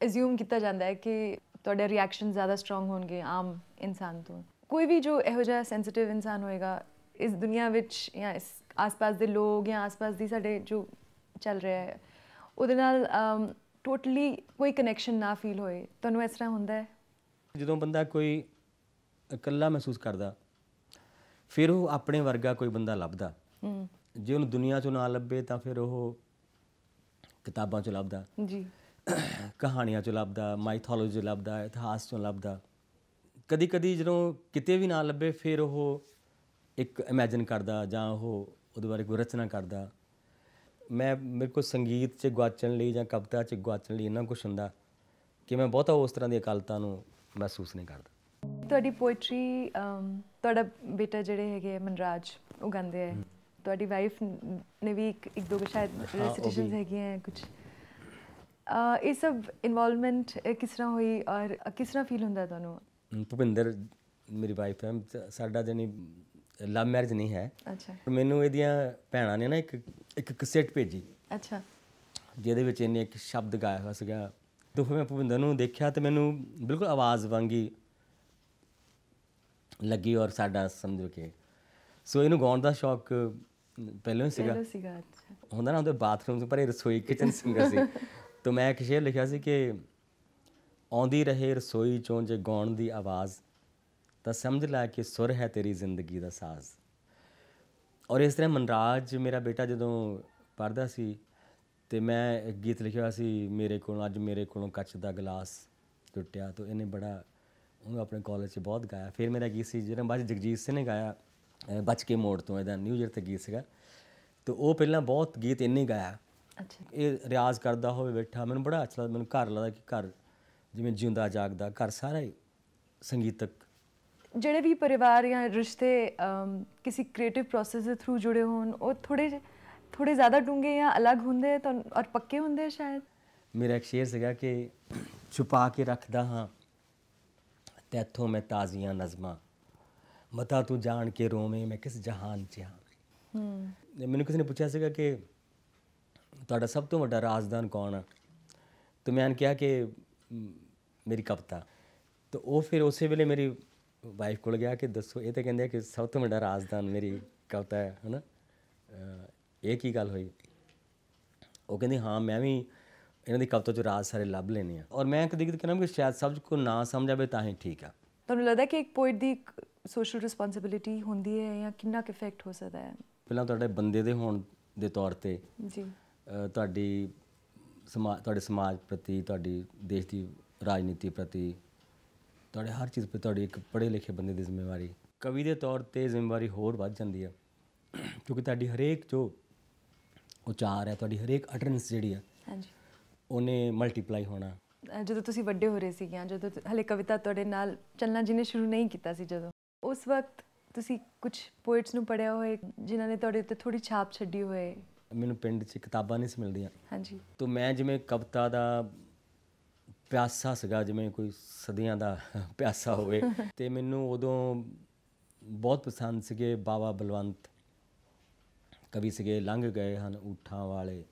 Speaker 1: ਅਸਿਊਮ ਕੀਤਾ ਜਾਂਦਾ ਹੈ ਕਿ ਤੁਹਾਡੇ ਰਿਐਕਸ਼ਨ ਜ਼ਿਆਦਾ ਸਟਰੋਂਗ ਹੋਣਗੇ ਆਮ ਇਨਸਾਨ ਤੋਂ ਕੋਈ ਵੀ ਜੋ ਇਹੋ ਜਿਹਾ ਸੈਂਸਿਟਿਵ ਇਨਸਾਨ ਹੋਏਗਾ ਇਸ ਦੁਨੀਆ ਵਿੱਚ ਜਾਂ ਇਸ ਆਸ-ਪਾਸ ਦੇ ਲੋਕ ਜਾਂ ਆਸ-ਪਾਸ ਦੀ ਸਾਡੇ ਜੋ ਚੱਲ ਰਿਹਾ ਹੈ ਉਹਦੇ ਨਾਲ ਟੋਟਲੀ ਕੋਈ ਕਨੈਕਸ਼ਨ ਨਾ ਫੀਲ ਹੋਏ ਤੁਹਾਨੂੰ ਇਸ ਤਰ੍ਹਾਂ ਹੁੰਦਾ ਹੈ
Speaker 2: ਜਦੋਂ ਬੰਦਾ ਕੋਈ ਇਕੱਲਾ ਮਹਿਸੂਸ ਕਰਦਾ ਫਿਰ ਉਹ ਆਪਣੇ ਵਰਗਾ ਕੋਈ ਬੰਦਾ ਲੱਭਦਾ ਜੇ ਉਹਨੂੰ ਦੁਨੀਆ ਚੋਂ ਨਾ ਲੱਭੇ ਤਾਂ ਫਿਰ ਉਹ ਕਿਤਾਬਾਂ ਚੋਂ ਲੱਭਦਾ ਜੀ ਕਹਾਣੀਆਂ ਚੋਂ ਲੱਭਦਾ ਮਾਈਥੋਲੋਜੀ ਚੋਂ ਲੱਭਦਾ ਇਤਿਹਾਸ ਚੋਂ ਲੱਭਦਾ ਕਦੀ ਕਦੀ ਜਦੋਂ ਕਿਤੇ ਵੀ ਨਾ ਲੱਭੇ ਫਿਰ ਉਹ ਇੱਕ ਇਮੇਜਿਨ ਕਰਦਾ ਜਾਂ ਉਹ ਉਹਦੇ ਬਾਰੇ ਕੋਈ ਰਚਨਾ ਕਰਦਾ ਮੈਂ ਮੇਰੇ ਕੋ ਸੰਗੀਤ 'ਚ ਗਵਾਚਣ ਲਈ ਜਾਂ ਕਵਿਤਾ 'ਚ ਗਵਾਚਣ ਲਈ ਇੰਨਾ ਕੁਝ ਹੁੰਦਾ ਕਿ ਮੈਂ ਬਹੁਤਾ ਉਸ ਤਰ੍ਹਾਂ ਦੀ ਅਕਾਲਤਾ ਨੂੰ ਮਹਿਸੂਸ ਨਹੀਂ ਕਰਦਾ
Speaker 1: ਤੁਹਾਡੀ ਪੋਇਟਰੀ ਤੁਹਾਡਾ ਬੇਟਾ ਜਿਹੜੇ ਹੈਗੇ ਮਨਰਾਜ ਉਹ ਗਾਉਂਦੇ ਆ ਤੁਹਾਡੀ ਵਾਈਫ ਨੇ ਵੀ ਇੱਕ ਇੱਕ ਦੋ ਸ਼ਾਇਦ ਰੈਸਿਟੇਸ਼ਨਸ ਹੈਗੀਆਂ ਕੁਝ ਇਹ ਸਭ ਇਨਵੋਲਵਮੈਂਟ ਕਿਸ ਤਰ੍ਹਾਂ ਹੋਈ ਔਰ ਕਿਸ ਤਰ੍ਹਾਂ ਫੀਲ ਹੁੰਦਾ ਤੁਹਾਨੂੰ
Speaker 2: ਭੁਪਿੰਦਰ ਮੇਰੀ ਵਾਈਫ ਹੈ ਸਾਡਾ ਜਣੀ ਲਵ ਮੈਰਿਜ ਨਹੀਂ ਹੈ ਅੱਛਾ ਮੈਨੂੰ ਇਹਦੀਆਂ ਭੈਣਾਂ ਨੇ ਨਾ ਇੱਕ ਇੱਕ ਕੈਸੇਟ ਭੇਜੀ ਅੱਛਾ ਜਿਹਦੇ ਵਿੱਚ ਇਹਨੇ ਇੱਕ ਸ਼ਬਦ ਗਾਇਆ ਹੋਇਆ ਸੀਗਾ ਤੋਂ ਮੈਂ ਭੁਪਿੰਦਰ ਨੂੰ ਦੇਖਿਆ ਤੇ ਮੈਨੂੰ ਬਿਲਕੁਲ ਆਵਾਜ਼ ਵਾਂਗੀ ਲੱਗੀ ਔਰ ਸਾਡਾ ਸਮਝੋ ਕਿ ਸੋ ਇਹਨੂੰ ਗਾਉਣ ਦਾ ਸ਼ੌਕ ਪਹਿਲਾਂ ਹੀ ਸੀਗਾ ਪਹਿਲਾਂ
Speaker 1: ਸੀਗਾ ਅੱਛਾ
Speaker 2: ਹੁੰਦਾ ਨਾ ਉਹਦੇ ਬਾਥਰੂਮ ਤੋਂ ਪਰੇ ਰਸੋਈ ਕਿਚਨ ਸਿੰਗਰ ਸੀ ਤੋਂ ਮੈਂ ਇੱਕ ਸ਼ੇਰ ਲਿਖਿਆ ਸੀ ਕਿ ਆਉਂਦੀ ਰਹੇ ਰਸੋਈ ਚੋਂ ਜੇ ਗਾਉਣ ਦੀ ਆਵਾਜ਼ ਤਾਂ ਸਮਝ ਲੈ ਕਿ ਸੁਰ ਹੈ ਤੇਰੀ ਜ਼ਿੰਦਗੀ ਦਾ ਸਾਜ਼ ਔਰ ਇਸ ਤਰ੍ਹਾਂ ਮਨਰਾਜ ਮੇਰਾ ਬੇਟਾ ਜਦੋਂ ਪੜਦਾ ਸੀ ਤੇ ਮੈਂ ਇੱਕ ਗੀਤ ਲਿਖਿਆ ਸੀ ਮੇਰੇ ਕੋਲ ਅੱਜ ਮੇਰੇ ਕੋਲੋਂ ਕੱਚ ਦਾ ਗਲਾਸ ਟੁੱਟਿਆ ਤਾਂ ਇਹਨੇ ਬੜਾ ਉਹਨੂੰ ਆਪਣੇ ਕਾਲਜ 'ਚ ਬਹੁਤ ਗਾਇਆ ਫਿਰ ਮੇਰਾ ਗੀਤ ਸੀ ਜਿਹੜਾ ਬਾਜ ਜਗਜੀਤ ਸਿੰਘ ਨੇ ਗਾਇਆ ਬਚ ਕੇ ਮੋੜ ਤੋਂ ਇਹਦਾ ਨਿਊ ਜਰ ਤੇ ਗੀਤ ਸੀਗਾ ਤੇ ਉਹ ਪਹਿਲਾਂ ਬਹੁਤ ਗੀਤ ਇੰਨੇ ਗਾਇਆ ਅੱਛਾ ਇਹ ਰਿਆਜ਼ ਕਰਦਾ ਹੋਵੇ ਬੈਠਾ ਮੈਨੂੰ ਬੜਾ ਅੱਛਾ ਲੱਗਦਾ ਮੈਨੂੰ ਘਰ ਲੱਗਦਾ ਕਿ ਘਰ ਜਿਵੇਂ ਜਿਉਂਦਾ ਜਾਗਦਾ ਘਰ ਸਾਰਾ ਹੀ ਸੰਗੀਤਕ
Speaker 1: ਜਿਹੜੇ ਵੀ ਪਰਿਵਾਰ ਜਾਂ ਰਿਸ਼ਤੇ ਕਿਸੇ ਕ੍ਰੀਏਟਿਵ ਪ੍ਰੋਸੈਸ ਦੇ ਥਰੂ ਜੁੜੇ ਹੋਣ ਉਹ ਥੋੜੇ ਥੋੜੇ ਜ਼ਿਆਦਾ ਡੂੰਗੇ ਜਾਂ ਅਲੱਗ ਹੁੰਦੇ ਤਾਂ ਔਰ ਪੱਕੇ ਹੁੰਦੇ ਸ਼ਾਇਦ
Speaker 2: ਮੇਰਾ ਇੱਕ ਸ਼ੇਰ ਸੀਗਾ ਕਿ ਛੁਪਾ ਕੇ ਰੱਖਦਾ ਹਾਂ ਤੇਥੋਂ ਮੈਂ ਤਾਜ਼ੀਆਂ ਨਜ਼ਮਾਂ ਮਤਾ ਤੂੰ ਜਾਣ ਕੇ ਰੋਵੇਂ ਮੈਂ ਕਿਸ ਜਹਾਨ 'ਚ ਹਾਂ
Speaker 3: ਹੂੰ
Speaker 2: ਮੈਨੂੰ ਕਿਸ ਨੇ ਪੁੱਛਿਆ ਸੀਗਾ ਕਿ ਤੁਹਾਡਾ ਸਭ ਤੋਂ ਵੱਡਾ ਰਾਜ਼ਦਾਨ ਕੌਣ ਆ ਤੇ ਮੈਂ ਕਿਹਾ ਕਿ ਮੇਰੀ ਕਵਤਾ ਤੇ ਉਹ ਫਿਰ ਉਸੇ ਵੇਲੇ ਮੇਰੀ ਵਾਈਫ ਕੋਲ ਗਿਆ ਕਿ ਦੱਸੋ ਇਹ ਤਾਂ ਕਹਿੰਦੇ ਆ ਕਿ ਸਭ ਤੋਂ ਵੱਡਾ ਰਾਜ਼ਦਾਨ ਮੇਰੀ ਕਵਤਾ ਹੈ ਹਨਾ ਇਹ ਕੀ ਗੱਲ ਹੋਈ ਉਹ ਕਹਿੰਦੀ ਹਾਂ ਮੈਂ ਵੀ ਇਹਨਾਂ ਦੀ ਕਵਤਾ ਚ ਰਾਜ਼ ਸਾਰੇ ਲੱਭ ਲੈਣੇ ਆ ਔਰ ਮੈਂ ਕਦੇ ਕਦੇ ਕਹਿੰਦਾ ਕਿ ਸ਼ਾਇਦ ਸਭ ਕੋ ਨਾ ਸਮਝ ਆਵੇ ਤਾਂ ਹੀ ਠੀਕ ਆ
Speaker 1: ਤੁਹਾਨੂੰ ਲੱਗਦਾ ਕਿ ਇੱਕ ਪੋਇਟ ਦੀ ਸੋਸ਼ਲ ਰਿਸਪੌਂਸਿਬਿਲਟੀ ਹੁੰਦੀ ਹੈ ਜਾਂ ਕਿੰਨਾ ਕੁ ਇਫੈਕਟ ਹੋ ਸਕਦਾ ਹੈ
Speaker 2: ਪਹਿਲਾਂ ਤੁਹਾਡੇ ਬੰਦੇ ਦੇ ਹੋਣ ਦੇ ਤੌਰ ਤੇ ਜੀ ਤੁਹਾਡੀ ਸਮਾਜ ਤੁਹਾਡੇ ਸਮਾਜ ਪ੍ਰਤੀ ਤੁਹਾਡੀ ਦੇਸ਼ ਦੀ ਰਾਜਨੀਤੀ ਪ੍ਰਤੀ ਤੁਹਾਡੇ ਹਰ ਚੀਜ਼ 'ਤੇ ਤੁਹਾਡੀ ਇੱਕ ਪੜ੍ਹੇ ਲਿਖੇ ਬੰਦੇ ਦੀ ਜ਼ਿੰਮੇਵਾਰੀ ਕਵੀ ਦੇ ਤੌਰ ਤੇ ਜ਼ਿੰਮੇਵਾਰੀ ਹੋਰ ਵੱਧ ਜਾਂਦੀ ਹੈ ਕਿਉਂਕਿ ਤੁਹਾਡੀ ਹਰੇਕ ਜੋ ਉਚਾਰ ਹੈ ਤੁਹਾਡੀ ਹਰੇਕ ਅਟਰੈਂਸ ਜਿਹੜੀ ਹੈ ਹਾਂਜੀ ਉਹਨੇ ਮਲਟੀਪਲਾਈ ਹੋਣਾ
Speaker 1: ਜਦੋਂ ਤੁਸੀਂ ਵੱਡੇ ਹੋ ਰਹੇ ਸੀਗੇ ਜਦੋਂ ਹਲੇ ਕਵਿਤਾ ਤੁਹਾਡੇ ਨਾਲ ਚੱਲਣਾ ਜਿਹਨੇ ਸ਼ੁਰੂ ਨਹੀਂ ਕੀਤਾ ਸੀ ਜਦੋਂ ਉਸ ਵਕਤ ਤੁਸੀਂ ਕੁਝ ਪੋਇਟਸ ਨੂੰ ਪੜਿਆ ਹੋਏ ਜਿਨ੍ਹਾਂ ਨੇ ਤੁਹਾਡੇ ਉੱਤੇ ਥੋੜੀ ਛਾਪ ਛੱਡੀ ਹੋਏ
Speaker 2: ਮੈਨੂੰ ਪਿੰਡ 'ਚ ਕਿਤਾਬਾਂ ਨਹੀਂ ਸਮਿਲਦੀਆਂ ਮਿਲਦੀਆਂ ਹਾਂਜੀ ਤੋਂ ਮੈਂ ਜਿਵੇਂ ਕਵਿਤਾ ਦਾ ਪਿਆਸਾ ਸੀਗਾ ਜਿਵੇਂ ਕੋਈ ਸਦੀਆਂ ਦਾ ਪਿਆਸਾ ਹੋਵੇ ਤੇ ਮੈਨੂੰ ਉਦੋਂ ਬਹੁਤ ਪਸੰਦ ਸੀਗੇ ਬਾਬਾ ਬਲਵੰਤ ਕਵੀ ਸੀਗੇ ਲੰਘ ਗਏ ਹਨ ਊਠਾਂ ਵਾਲੇ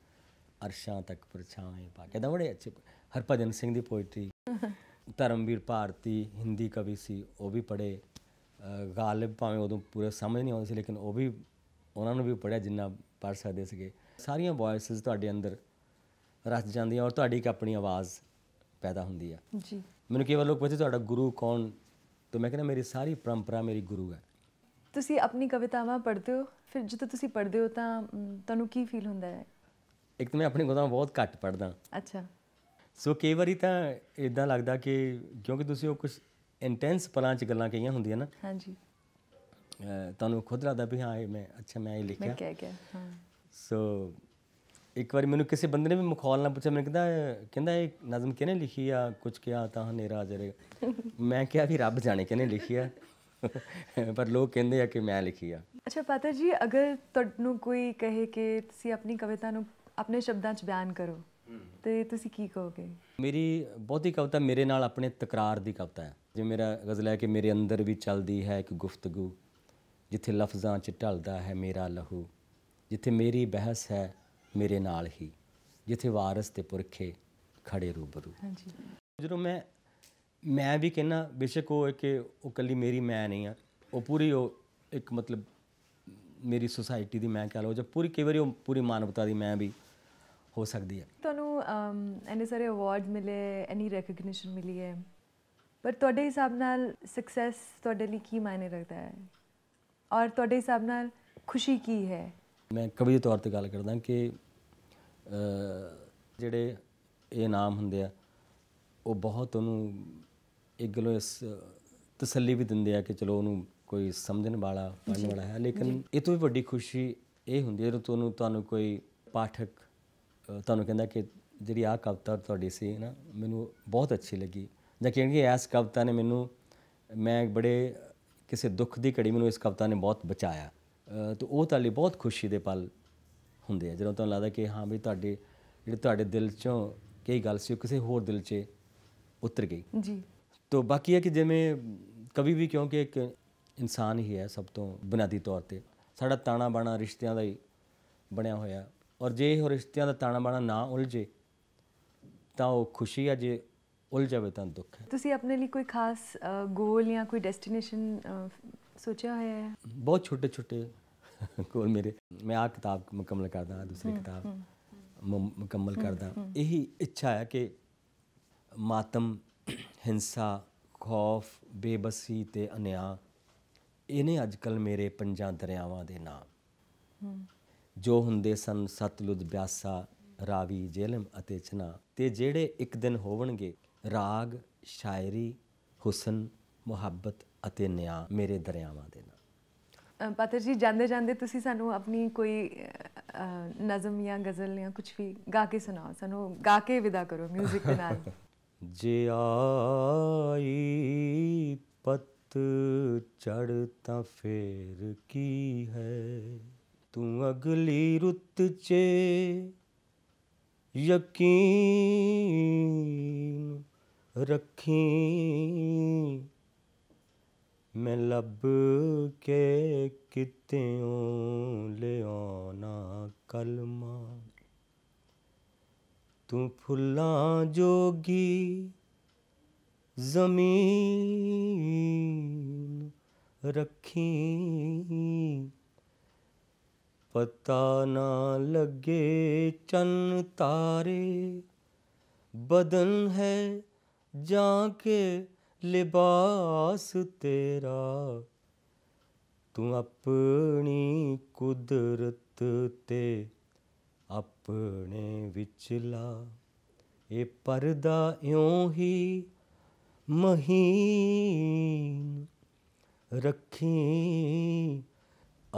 Speaker 2: ਅਰਸ਼ਾਂ ਤੱਕ ਪਰਛਾਵੇਂ ਪਾ ਕੇ ਤਾਂ ਬੜੇ ਅੱਛੇ ਹਰਪਜਨ ਸਿੰਘ ਦੀ ਪੋਇਟਰੀ ਧਰਮਵੀਰ ਭਾਰਤੀ ਹਿੰਦੀ ਕਵੀ ਸੀ ਉਹ ਵੀ ਪੜੇ ਗਾਲਬ ਭਾਵੇਂ ਉਦੋਂ ਪੂਰਾ ਸਮਝ ਨਹੀਂ ਆਉਂਦੀ ਸੀ ਲੇਕਿਨ ਉਹ ਵੀ ਉਹਨਾਂ ਨੂੰ ਵੀ ਪੜਿਆ ਜਿੰਨਾ ਪੜ ਸਕਦੇ ਸੀਗੇ ਸਾਰੀਆਂ ਵੌਇਸਸ ਤੁਹਾਡੇ ਅੰਦਰ ਰਸ ਜਾਂਦੀਆਂ ਔਰ ਤੁਹਾਡੀ ਇੱਕ ਆਪਣੀ ਆਵਾਜ਼ ਪੈਦਾ ਹੁੰਦੀ ਆ ਜੀ ਮੈਨੂੰ ਕਈ ਵਾਰ ਲੋਕ ਪੁੱਛਦੇ ਤੁਹਾਡਾ ਗੁਰੂ ਕੌਣ ਤਾਂ ਮੈਂ ਕਹਿੰਦਾ ਮੇਰੀ ਸਾਰੀ ਪਰੰਪਰਾ ਮੇਰੀ ਗੁਰੂ ਹੈ
Speaker 1: ਤੁਸੀਂ ਆਪਣੀ ਕਵਿਤਾਵਾਂ ਪੜ੍ਹਦੇ ਹੋ ਫਿਰ ਜਦੋਂ ਤੁਸੀਂ ਪੜ੍ਹਦੇ ਹੋ ਤਾਂ ਤੁਹਾਨੂੰ ਕੀ ਫੀਲ ਹੁੰਦਾ ਹੈ
Speaker 2: ਇੱਕ ਤਾਂ ਮੈਂ ਆਪਣੀ ਕਵਿਤਾਵਾਂ ਬਹੁਤ ਘੱਟ ਪੜ੍ਹਦਾ ਅੱਛਾ ਸੋ ਕਈ ਵਾਰੀ ਤਾਂ ਇਦਾਂ ਲੱਗਦਾ ਕਿ ਕਿਉਂਕਿ ਤੁਸੀਂ ਉਹ ਕੁਝ ਇੰਟੈਂਸ ਪਲਾਂ 'ਚ ਗੱਲਾਂ ਕਹੀਆਂ ਹੁੰਦੀਆਂ ਨਾ ਹਾਂਜੀ ਤੁਹਾਨੂੰ ਖੁਦ ਲੱਗਦਾ ਵੀ ਹਾਂ ਇਹ ਮੈਂ ਅੱਛਾ ਮੈਂ ਇਹ ਲਿਖਿਆ ਮੈਂ ਗਿਆ ਹਾਂ ਸੋ ਇੱਕ ਵਾਰੀ ਮੈਨੂੰ ਕਿਸੇ ਬੰਦੇ ਨੇ ਵੀ ਮਖੌਲ ਨਾਲ ਪੁੱਛਿਆ ਮੈਨੂੰ ਕਹਿੰਦਾ ਕਹਿੰਦਾ ਇਹ ਨਜ਼ਮ ਕਿਹਨੇ ਲਿਖੀ ਆ ਕੁਝ ਕਿਹਾ ਤਾਂ ਹਨੇਰਾ ਆ ਜਾਏਗਾ ਮੈਂ ਕਿਹਾ ਵੀ ਰੱਬ ਜਾਣੇ ਕਿਹਨੇ ਲਿਖੀ ਆ ਪਰ ਲੋਕ ਕਹਿੰਦੇ ਆ ਕਿ ਮੈਂ ਲਿਖੀ ਆ
Speaker 1: ਅੱਛਾ ਪਾਤਾ ਜੀ ਅਗਰ ਤੁਹਾਨੂੰ ਕੋਈ ਕਹੇ ਕਿ ਤੁਸੀਂ ਆਪਣੀ ਕਵਿਤਾ ਨੂੰ ਆਪਣੇ ਸ਼ਬਦਾਂ 'ਚ ਬਿਆਨ ਕਰੋ ਤੇ ਤੁਸੀਂ ਕੀ ਕਹੋਗੇ
Speaker 2: ਮੇਰੀ ਬਹੁਤੀ ਕਵਿਤਾ ਮੇਰੇ ਨਾਲ ਆਪਣੇ ਤਕਰਾਰ ਦੀ ਕਵਿਤਾ ਹੈ ਜੇ ਮੇਰਾ ਗਜ਼ਲ ਹੈ ਕਿ ਮੇਰੇ ਅੰਦਰ ਵੀ ਚੱਲਦੀ ਹੈ ਇੱਕ ਗੁਫ਼ਤਗੂ ਜਿੱਥੇ ਲਫ਼ਜ਼ਾਂ 'ਚ ਢਲਦਾ ਹੈ ਮੇਰਾ ਲਹੂ ਜਿੱਥੇ ਮੇਰੀ ਬਹਿਸ ਹੈ ਮੇਰੇ ਨਾਲ ਹੀ ਜਿੱਥੇ ਵਾਰਸ ਤੇ ਪੁਰਖੇ ਖੜੇ ਰੂਬਰੂ ਹਾਂਜੀ ਜਦੋਂ ਮੈਂ ਮੈਂ ਵੀ ਕਹਿੰਨਾ ਬੇਸ਼ੱਕ ਉਹ ਕਿ ਉਹ ਕੱਲੀ ਮੇਰੀ ਮੈਂ ਨਹੀਂ ਆ ਉਹ ਪੂਰੀ ਉਹ ਇੱਕ ਮਤਲਬ ਮੇਰੀ ਸੁਸਾਇਟੀ ਦੀ ਮੈਂ ਕਹ ਲਓ ਜਾਂ ਪੂਰੀ ਕਈ ਵਾਰੀ ਉਹ ਪੂਰੀ ਮਾਨਵਤਾ ਦੀ ਮੈਂ ਵੀ ਹੋ ਸਕਦੀ ਹੈ
Speaker 1: ਤੁਹਾਨੂੰ ਐਨੇ ਸਾਰੇ ਅਵਾਰਡ ਮਿਲੇ ਐਨੀ ਰੈਕਗਨੀਸ਼ਨ ਮਿਲੀ ਹੈ ਪਰ ਤੁਹਾਡੇ ਹਿਸਾਬ ਨਾਲ ਸਕਸੈਸ ਤੁਹਾਡੇ ਲਈ ਕੀ ਮਾਇਨੇ ਰੱਖਦਾ ਹੈ ਔਰ ਤੁਹਾਡੇ ਹਿਸਾਬ ਨਾਲ ਖੁਸ਼ੀ ਕੀ ਹੈ
Speaker 2: ਮੈਂ ਕਵੀ ਦੇ ਤੌਰ ਤੇ ਗੱਲ ਕਰਦਾ ਕਿ ਜਿਹੜੇ ਇਹ ਨਾਮ ਹੁੰਦੇ ਆ ਉਹ ਬਹੁਤ ਉਹਨੂੰ ਇੱਕ ਗਲੋ ਇਸ ਤਸੱਲੀ ਵੀ ਦਿੰਦੇ ਆ ਕਿ ਚਲੋ ਉਹਨੂੰ ਕੋਈ ਸਮਝਣ ਵਾਲਾ ਪੜਨ ਵਾਲਾ ਹੈ ਲੇਕਿਨ ਇਹ ਤੋਂ ਵੀ ਵੱਡੀ ਖੁਸ਼ੀ ਇਹ ਹੁੰਦੀ ਹੈ ਜਦੋਂ ਤੁਹਾਨੂੰ ਤੁਹਾਨੂੰ ਕੋਈ ਪਾਠਕ ਤੁਹਾਨੂੰ ਕਹਿੰਦਾ ਕਿ ਜਿਹੜੀ ਆ ਕਵਿਤਾ ਤੁਹਾਡੀ ਸੀ ਨਾ ਮੈਨੂੰ ਬਹੁਤ ਅੱਛੀ ਲੱਗੀ ਜਾਂ ਕਹਿੰਗੇ ਇਸ ਕਵਿਤਾ ਨੇ ਮੈਨੂੰ ਮੈਂ ਬੜੇ ਕਿਸੇ ਦੁੱਖ ਦੀ ਘੜੀ ਮੈਨੂੰ ਇਸ ਕਵਿਤਾ ਨੇ ਬਹੁਤ ਬਚਾਇਆ ਤੇ ਉਹ ਤਾਂ ਲਈ ਬਹੁਤ ਖੁਸ਼ੀ ਦੇ ਪਲ ਹੁੰਦੇ ਆ ਜਦੋਂ ਤੁਹਾਨੂੰ ਲੱਗਦਾ ਕਿ ਹਾਂ ਵੀ ਤੁਹਾਡੇ ਜਿਹੜੇ ਤੁਹਾਡੇ ਦਿਲ ਚੋਂ ਕਈ ਗੱਲ ਸੀ ਉਹ ਕਿਸੇ ਹੋਰ ਦਿਲ 'ਚ ਉਤਰ ਗਈ ਜੀ ਤੋਂ ਬਾਕੀ ਹੈ ਕਿ ਜਿਵੇਂ ਕਵੀ ਵੀ ਕਿਉਂਕਿ ਇੱਕ ਇਨਸਾਨ ਹੀ ਹੈ ਸਭ ਤੋਂ ਬੁਨਿਆਦੀ ਤੌਰ ਤੇ ਸਾਡਾ ਤਾਣਾ ਬਾਣਾ ਰਿਸ਼ਤਿਆਂ ਦਾ ਹੀ ਬਣਿਆ ਹੋਇਆ ਔਰ ਜੇ ਇਹ ਰਿਸ਼ਤਿਆਂ ਦਾ ਤਾਣਾ ਬਾਣਾ ਨਾ ਉਲਝੇ ਤਾਂ ਉਹ ਖੁਸ਼ੀ ਹੈ ਜੇ ਉਲਝਾਵੇ ਤਾਂ ਦੁੱਖ
Speaker 1: ਹੈ ਤੁਸੀਂ ਆਪਣੇ ਲਈ ਕੋਈ ਖਾਸ ਗੋਲ ਜਾਂ ਕੋਈ ਡੈਸਟੀਨੇਸ਼ਨ ਸੋਚਿਆ ਹੋਇਆ ਹੈ
Speaker 2: ਬਹੁਤ ਛੋਟੇ ਛੋਟੇ ਕੋਲ ਮੇਰੇ ਮੈਂ ਆ ਕਿਤਾਬ ਮੁਕੰਮਲ ਕਰਦਾ ਦੂਸਰੀ ਕਿਤਾਬ ਮੁਕੰਮਲ ਕਰਦਾ ਇਹੀ ਇੱਛਾ ਹੈ ਕਿ ਮਾਤਮ ਹਿੰਸਾ ਖੌਫ ਬੇਬਸੀ ਤੇ ਅਨਿਆ ਇਹਨੇ ਅੱਜਕੱਲ ਮੇਰੇ ਪੰਜਾਂ ਦਰਿਆਵਾਂ ਦੇ ਨਾਮ ਜੋ ਹੁੰਦੇ ਸਨ ਸਤਲੁਜ ਬਿਆਸਾ ਰਾਵੀ ਜੇਲਮ ਅਤੇ ਚਨਾ ਤੇ ਜਿਹੜੇ ਇੱਕ ਦਿਨ ਹੋਵਣਗੇ ਰਾਗ ਸ਼ਾਇਰੀ ਹੁਸਨ ਮੁਹੱਬਤ ਅਤੇ ਨਿਆ ਮੇਰੇ ਦਰਿਆਵਾਂ ਦੇ ਨਾਮ
Speaker 1: ਪਾਤਰ ਜੀ ਜਾਂਦੇ ਜਾਂਦੇ ਤੁਸੀਂ ਸਾਨੂੰ ਆਪਣੀ ਕੋਈ ਨਜ਼ਮ ਜਾਂ ਗਜ਼ਲ ਜਾਂ ਕੁਝ ਵੀ ਗਾ ਕੇ ਸੁਣਾਓ ਸਾਨੂੰ ਗਾ ਕੇ ਵਿਦਾ ਕਰੋ 뮤직 ਦੇ ਨਾਲ
Speaker 3: ਜੇ ਆਈ ਪਤ ਚੜ ਤਾਂ ਫੇਰ ਕੀ ਹੈ ਤੂੰ ਅਗਲੀ ਰੁੱਤ 'ਚ ਯਕੀਨ ਰੱਖੀ मैं लब के कितों ले आना कलमा तू फुल्ला जोगी जमीन रखी पता ना लगे चन तारे बदन है जाके के ਲਿਬਾਸ ਤੇਰਾ ਤੂੰ ਆਪਣੀ ਕੁਦਰਤ ਤੇ ਆਪਣੇ ਵਿਚਲਾ ਇਹ ਪਰਦਾ ਇਉਂ ਹੀ ਮਹੀਨ ਰੱਖੀ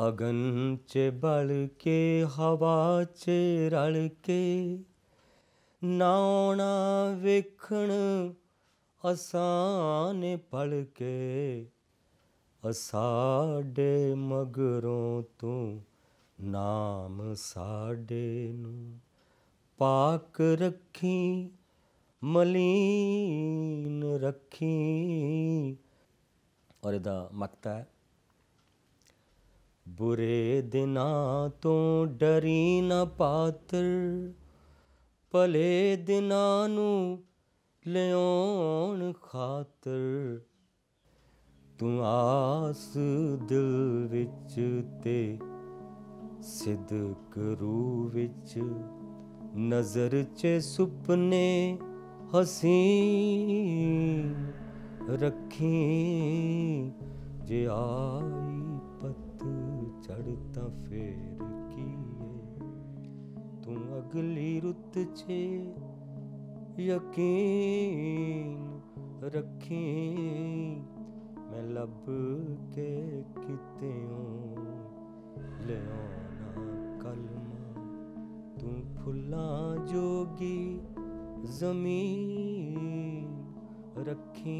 Speaker 3: ਅਗਨ ਚ ਬਲ ਕੇ ਹਵਾ ਚ ਰਲ ਕੇ ਨਾਉਣਾ ਵੇਖਣ ਅਸਾਂ ਨੇ ਪੜ ਕੇ ਅਸਾਡੇ ਮਗਰੋਂ ਤੂੰ ਨਾਮ ਸਾਡੇ ਨੂੰ ਪਾਕ ਰੱਖੀ ਮਲੀਨ ਰੱਖੀ ਔਰ ਇਹਦਾ ਮਕਤਾ ਹੈ ਬੁਰੇ ਦਿਨਾਂ ਤੋਂ ਡਰੀ ਨਾ ਪਾਤਰ ਭਲੇ ਦਿਨਾਂ ਨੂੰ ਲਿਓਣ ਖਾਤਰ ਤੂੰ ਆਸ ਦਿਲ ਵਿੱਚ ਤੇ ਸਿਦਕ ਰੂਹ ਵਿੱਚ ਨਜ਼ਰ 'ਚ ਸੁਪਨੇ ਹਸੀਨ ਰੱਖੀ ਜੇ ਆਈ ਪਤ ਚੜ ਤਾਂ ਫੇਰ ਕੀਏ ਤੂੰ ਅਗਲੀ ਰੁੱਤ 'ਚ यकी रखी मै लभके कंहिं लिया कलम तूं फुला जोगी ज़मी रखी